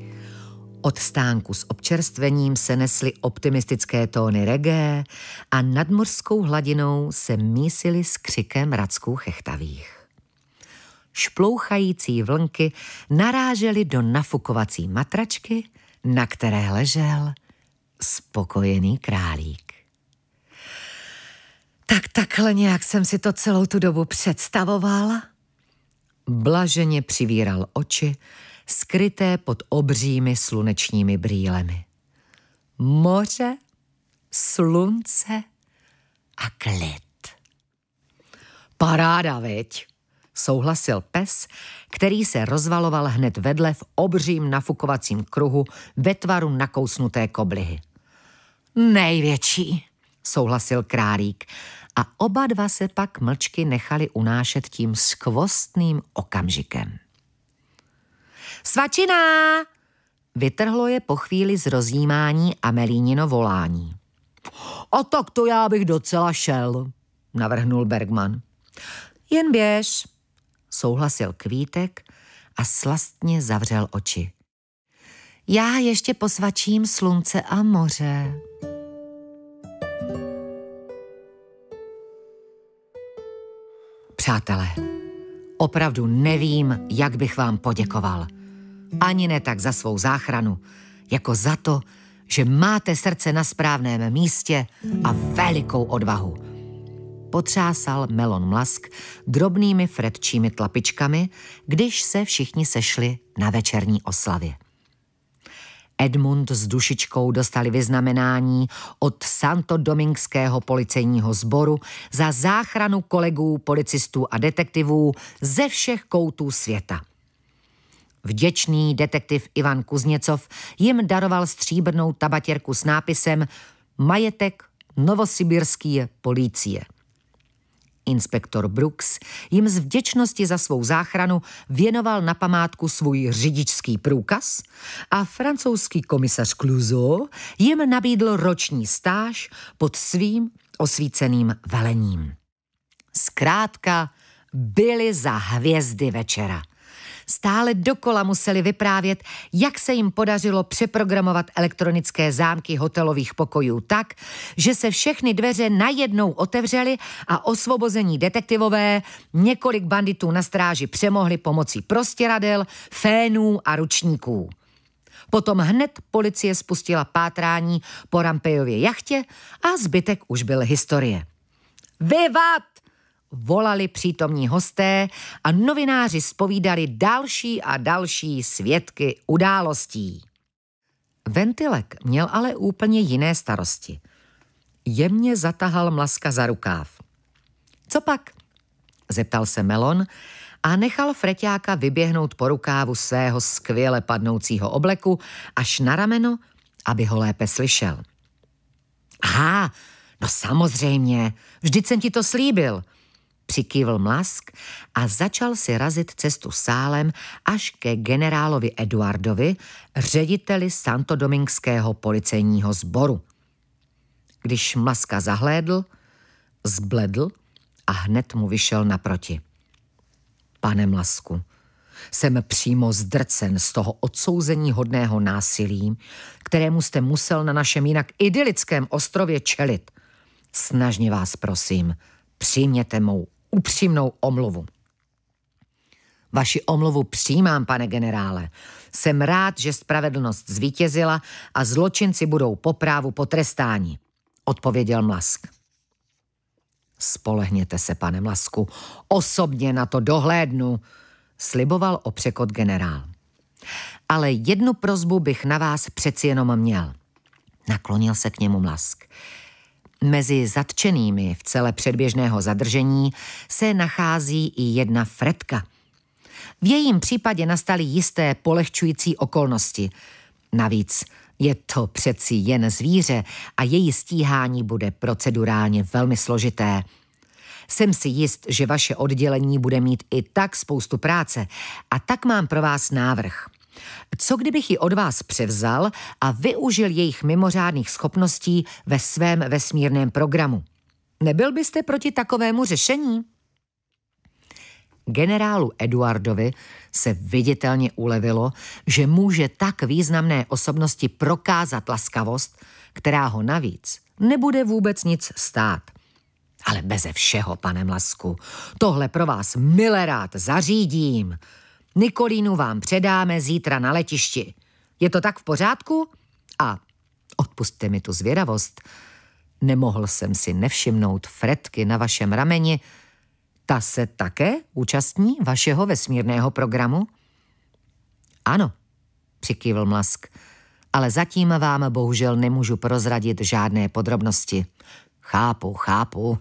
Od stánku s občerstvením se nesly optimistické tóny reggae a nad morskou hladinou se mísily s křikem radskou chechtavých. Šplouchající vlnky narážely do nafukovací matračky, na které ležel spokojený králík. Tak takhle nějak jsem si to celou tu dobu představovala. Blaženě přivíral oči, skryté pod obřími slunečními brýlemi. Moře, slunce a klid. Paráda, veď, souhlasil pes, který se rozvaloval hned vedle v obřím nafukovacím kruhu ve tvaru nakousnuté koblihy. Největší, souhlasil králík a oba dva se pak mlčky nechali unášet tím skvostným okamžikem. Svačina! Vytrhlo je po chvíli z rozjímání Melínino volání. O tak to já bych docela šel, navrhnul Bergman. Jen běž, souhlasil kvítek a slastně zavřel oči. Já ještě posvačím slunce a moře. Přátelé, opravdu nevím, jak bych vám poděkoval – ani ne tak za svou záchranu, jako za to, že máte srdce na správném místě a velikou odvahu. Potřásal Melon Mlask drobnými fredčími tlapičkami, když se všichni sešli na večerní oslavě. Edmund s dušičkou dostali vyznamenání od Santo Domingského policejního sboru za záchranu kolegů, policistů a detektivů ze všech koutů světa. Vděčný detektiv Ivan Kuzněcov jim daroval stříbrnou tabatěrku s nápisem Majetek Novosibirský policie. Inspektor Brooks jim z vděčnosti za svou záchranu věnoval na památku svůj řidičský průkaz a francouzský komisař Clouseau jim nabídl roční stáž pod svým osvíceným velením. Zkrátka byli za hvězdy večera stále dokola museli vyprávět, jak se jim podařilo přeprogramovat elektronické zámky hotelových pokojů tak, že se všechny dveře najednou otevřely a osvobození detektivové několik banditů na stráži přemohli pomocí prostěradel, fénů a ručníků. Potom hned policie spustila pátrání po Rampejově jachtě a zbytek už byl historie. Vyvat! volali přítomní hosté a novináři spovídali další a další svědky událostí. Ventilek měl ale úplně jiné starosti. Jemně zatahal Mlaska za rukáv. Co pak? zeptal se Melon a nechal Freťáka vyběhnout po rukávu svého skvěle padnoucího obleku až na rameno, aby ho lépe slyšel. Aha, no samozřejmě, vždyť jsem ti to slíbil – Přikývl mlask a začal si razit cestu sálem až ke generálovi Eduardovi, řediteli santodomingského policejního sboru. Když mlaska zahlédl, zbledl a hned mu vyšel naproti. Pane mlasku, jsem přímo zdrcen z toho odsouzení hodného násilí, kterému jste musel na našem jinak idylickém ostrově čelit. Snažně vás prosím – přijměte mou upřímnou omluvu. Vaši omluvu přijímám, pane generále. Jsem rád, že spravedlnost zvítězila a zločinci budou po právu potrestáni, odpověděl Mlask. Spolehněte se, pane Mlasku, osobně na to dohlédnu, sliboval opřekot generál. Ale jednu prozbu bych na vás přeci jenom měl. Naklonil se k němu Mlask. Mezi zatčenými v cele předběžného zadržení se nachází i jedna Fredka. V jejím případě nastaly jisté polehčující okolnosti. Navíc je to přeci jen zvíře a její stíhání bude procedurálně velmi složité. Jsem si jist, že vaše oddělení bude mít i tak spoustu práce a tak mám pro vás návrh – co kdybych ji od vás převzal a využil jejich mimořádných schopností ve svém vesmírném programu? Nebyl byste proti takovému řešení? Generálu Eduardovi se viditelně ulevilo, že může tak významné osobnosti prokázat laskavost, která ho navíc nebude vůbec nic stát. Ale beze všeho, pane Lasku, tohle pro vás milerát zařídím, Nikolínu vám předáme zítra na letišti. Je to tak v pořádku? A odpustte mi tu zvědavost. Nemohl jsem si nevšimnout fretky na vašem rameni. Ta se také účastní vašeho vesmírného programu? Ano, přikývl Mlask, ale zatím vám bohužel nemůžu prozradit žádné podrobnosti. Chápu, chápu,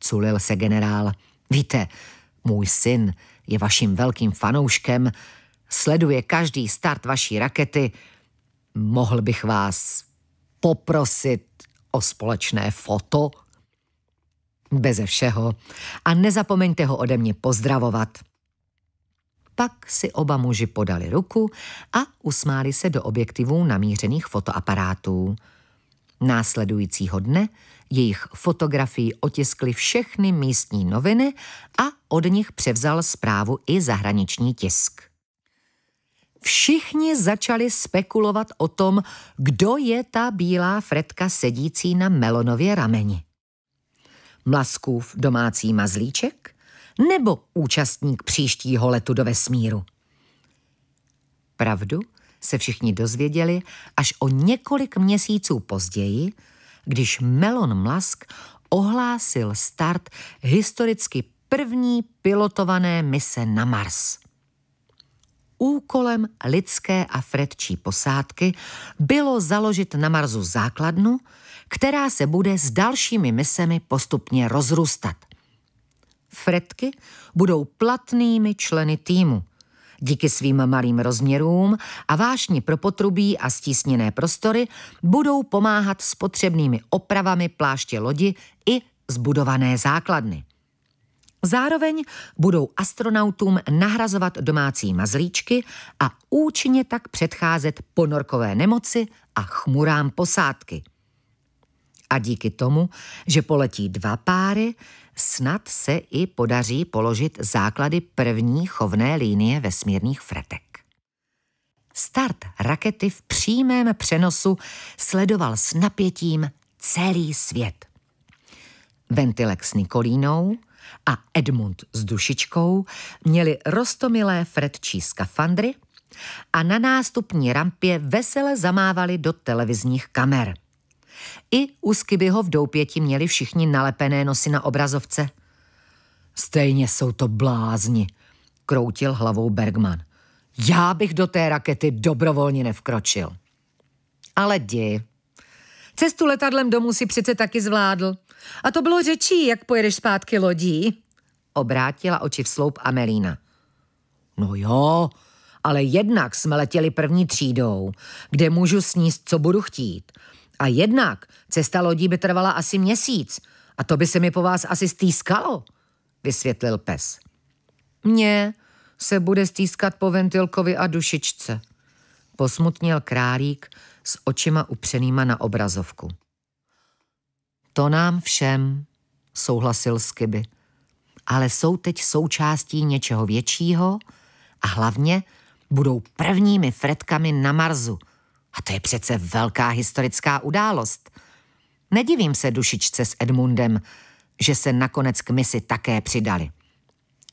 culil se generál. Víte, můj syn je vaším velkým fanouškem, sleduje každý start vaší rakety, mohl bych vás poprosit o společné foto? Beze všeho. A nezapomeňte ho ode mě pozdravovat. Pak si oba muži podali ruku a usmáli se do objektivů namířených fotoaparátů. Následujícího dne jejich fotografii otiskly všechny místní noviny a od nich převzal zprávu i zahraniční tisk. Všichni začali spekulovat o tom, kdo je ta bílá fretka sedící na melonově rameni. Mlaskův domácí mazlíček nebo účastník příštího letu do vesmíru? Pravdu se všichni dozvěděli až o několik měsíců později, když Melon Musk ohlásil start historicky první pilotované mise na Mars. Úkolem lidské a fredčí posádky bylo založit na Marsu základnu, která se bude s dalšími misemi postupně rozrůstat. Fredky budou platnými členy týmu – Díky svým malým rozměrům a vášni pro potrubí a stísněné prostory budou pomáhat s potřebnými opravami pláště lodi i zbudované základny. Zároveň budou astronautům nahrazovat domácí mazlíčky a účinně tak předcházet ponorkové nemoci a chmurám posádky. A díky tomu, že poletí dva páry, snad se i podaří položit základy první chovné linie vesmírných fretek. Start rakety v přímém přenosu sledoval s napětím celý svět. Ventilek s Nikolínou a Edmund s Dušičkou měli rostomilé fretčí skafandry a na nástupní rampě vesele zamávali do televizních kamer – i u Skibyho v doupěti měli všichni nalepené nosy na obrazovce. Stejně jsou to blázni, kroutil hlavou Bergman. Já bych do té rakety dobrovolně nevkročil. Ale dí. Cestu letadlem domů si přece taky zvládl. A to bylo řečí, jak pojedeš zpátky lodí. Obrátila oči v sloup Amelína. No jo, ale jednak jsme letěli první třídou, kde můžu sníst, co budu chtít a jednak cesta lodí by trvala asi měsíc a to by se mi po vás asi stýskalo, vysvětlil pes. Mně se bude stýskat po ventilkovi a dušičce, posmutnil králík s očima upřenýma na obrazovku. To nám všem, souhlasil Skyby, Ale jsou teď součástí něčeho většího a hlavně budou prvními fretkami na Marsu – a to je přece velká historická událost. Nedivím se dušičce s Edmundem, že se nakonec k misi také přidali.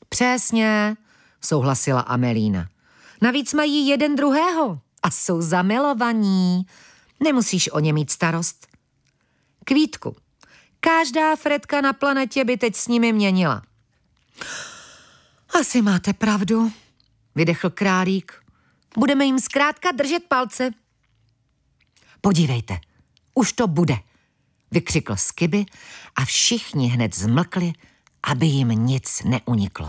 Přesně, souhlasila Amelína. Navíc mají jeden druhého a jsou zamilovaní. Nemusíš o ně mít starost. Kvítku, každá Fredka na planetě by teď s nimi měnila. Asi máte pravdu, vydechl králík. Budeme jim zkrátka držet palce. Podívejte, už to bude, vykřikl Skiby a všichni hned zmlkli, aby jim nic neuniklo.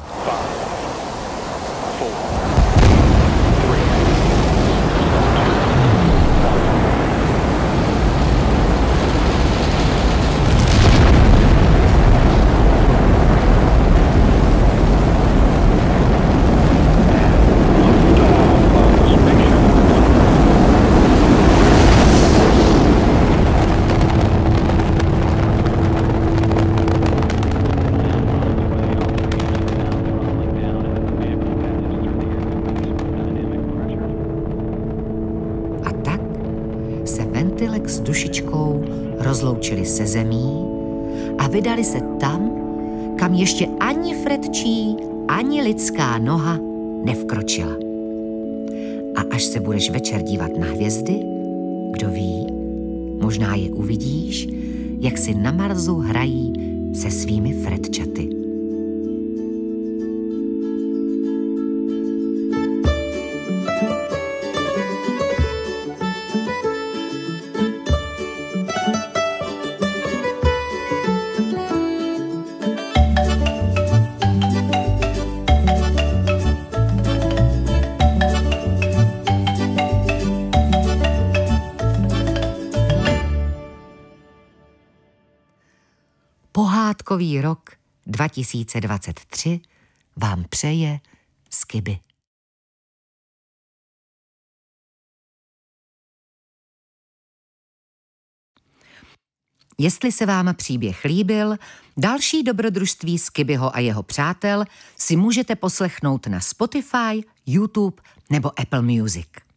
dušičkou rozloučili se zemí a vydali se tam, kam ještě ani fretčí, ani lidská noha nevkročila. A až se budeš večer dívat na hvězdy, kdo ví, možná je uvidíš, jak si na Marzu hrají se svými fretčaty. školkový rok 2023 vám přeje Skiby. Jestli se vám příběh líbil, další dobrodružství Skibyho a jeho přátel si můžete poslechnout na Spotify, YouTube nebo Apple Music.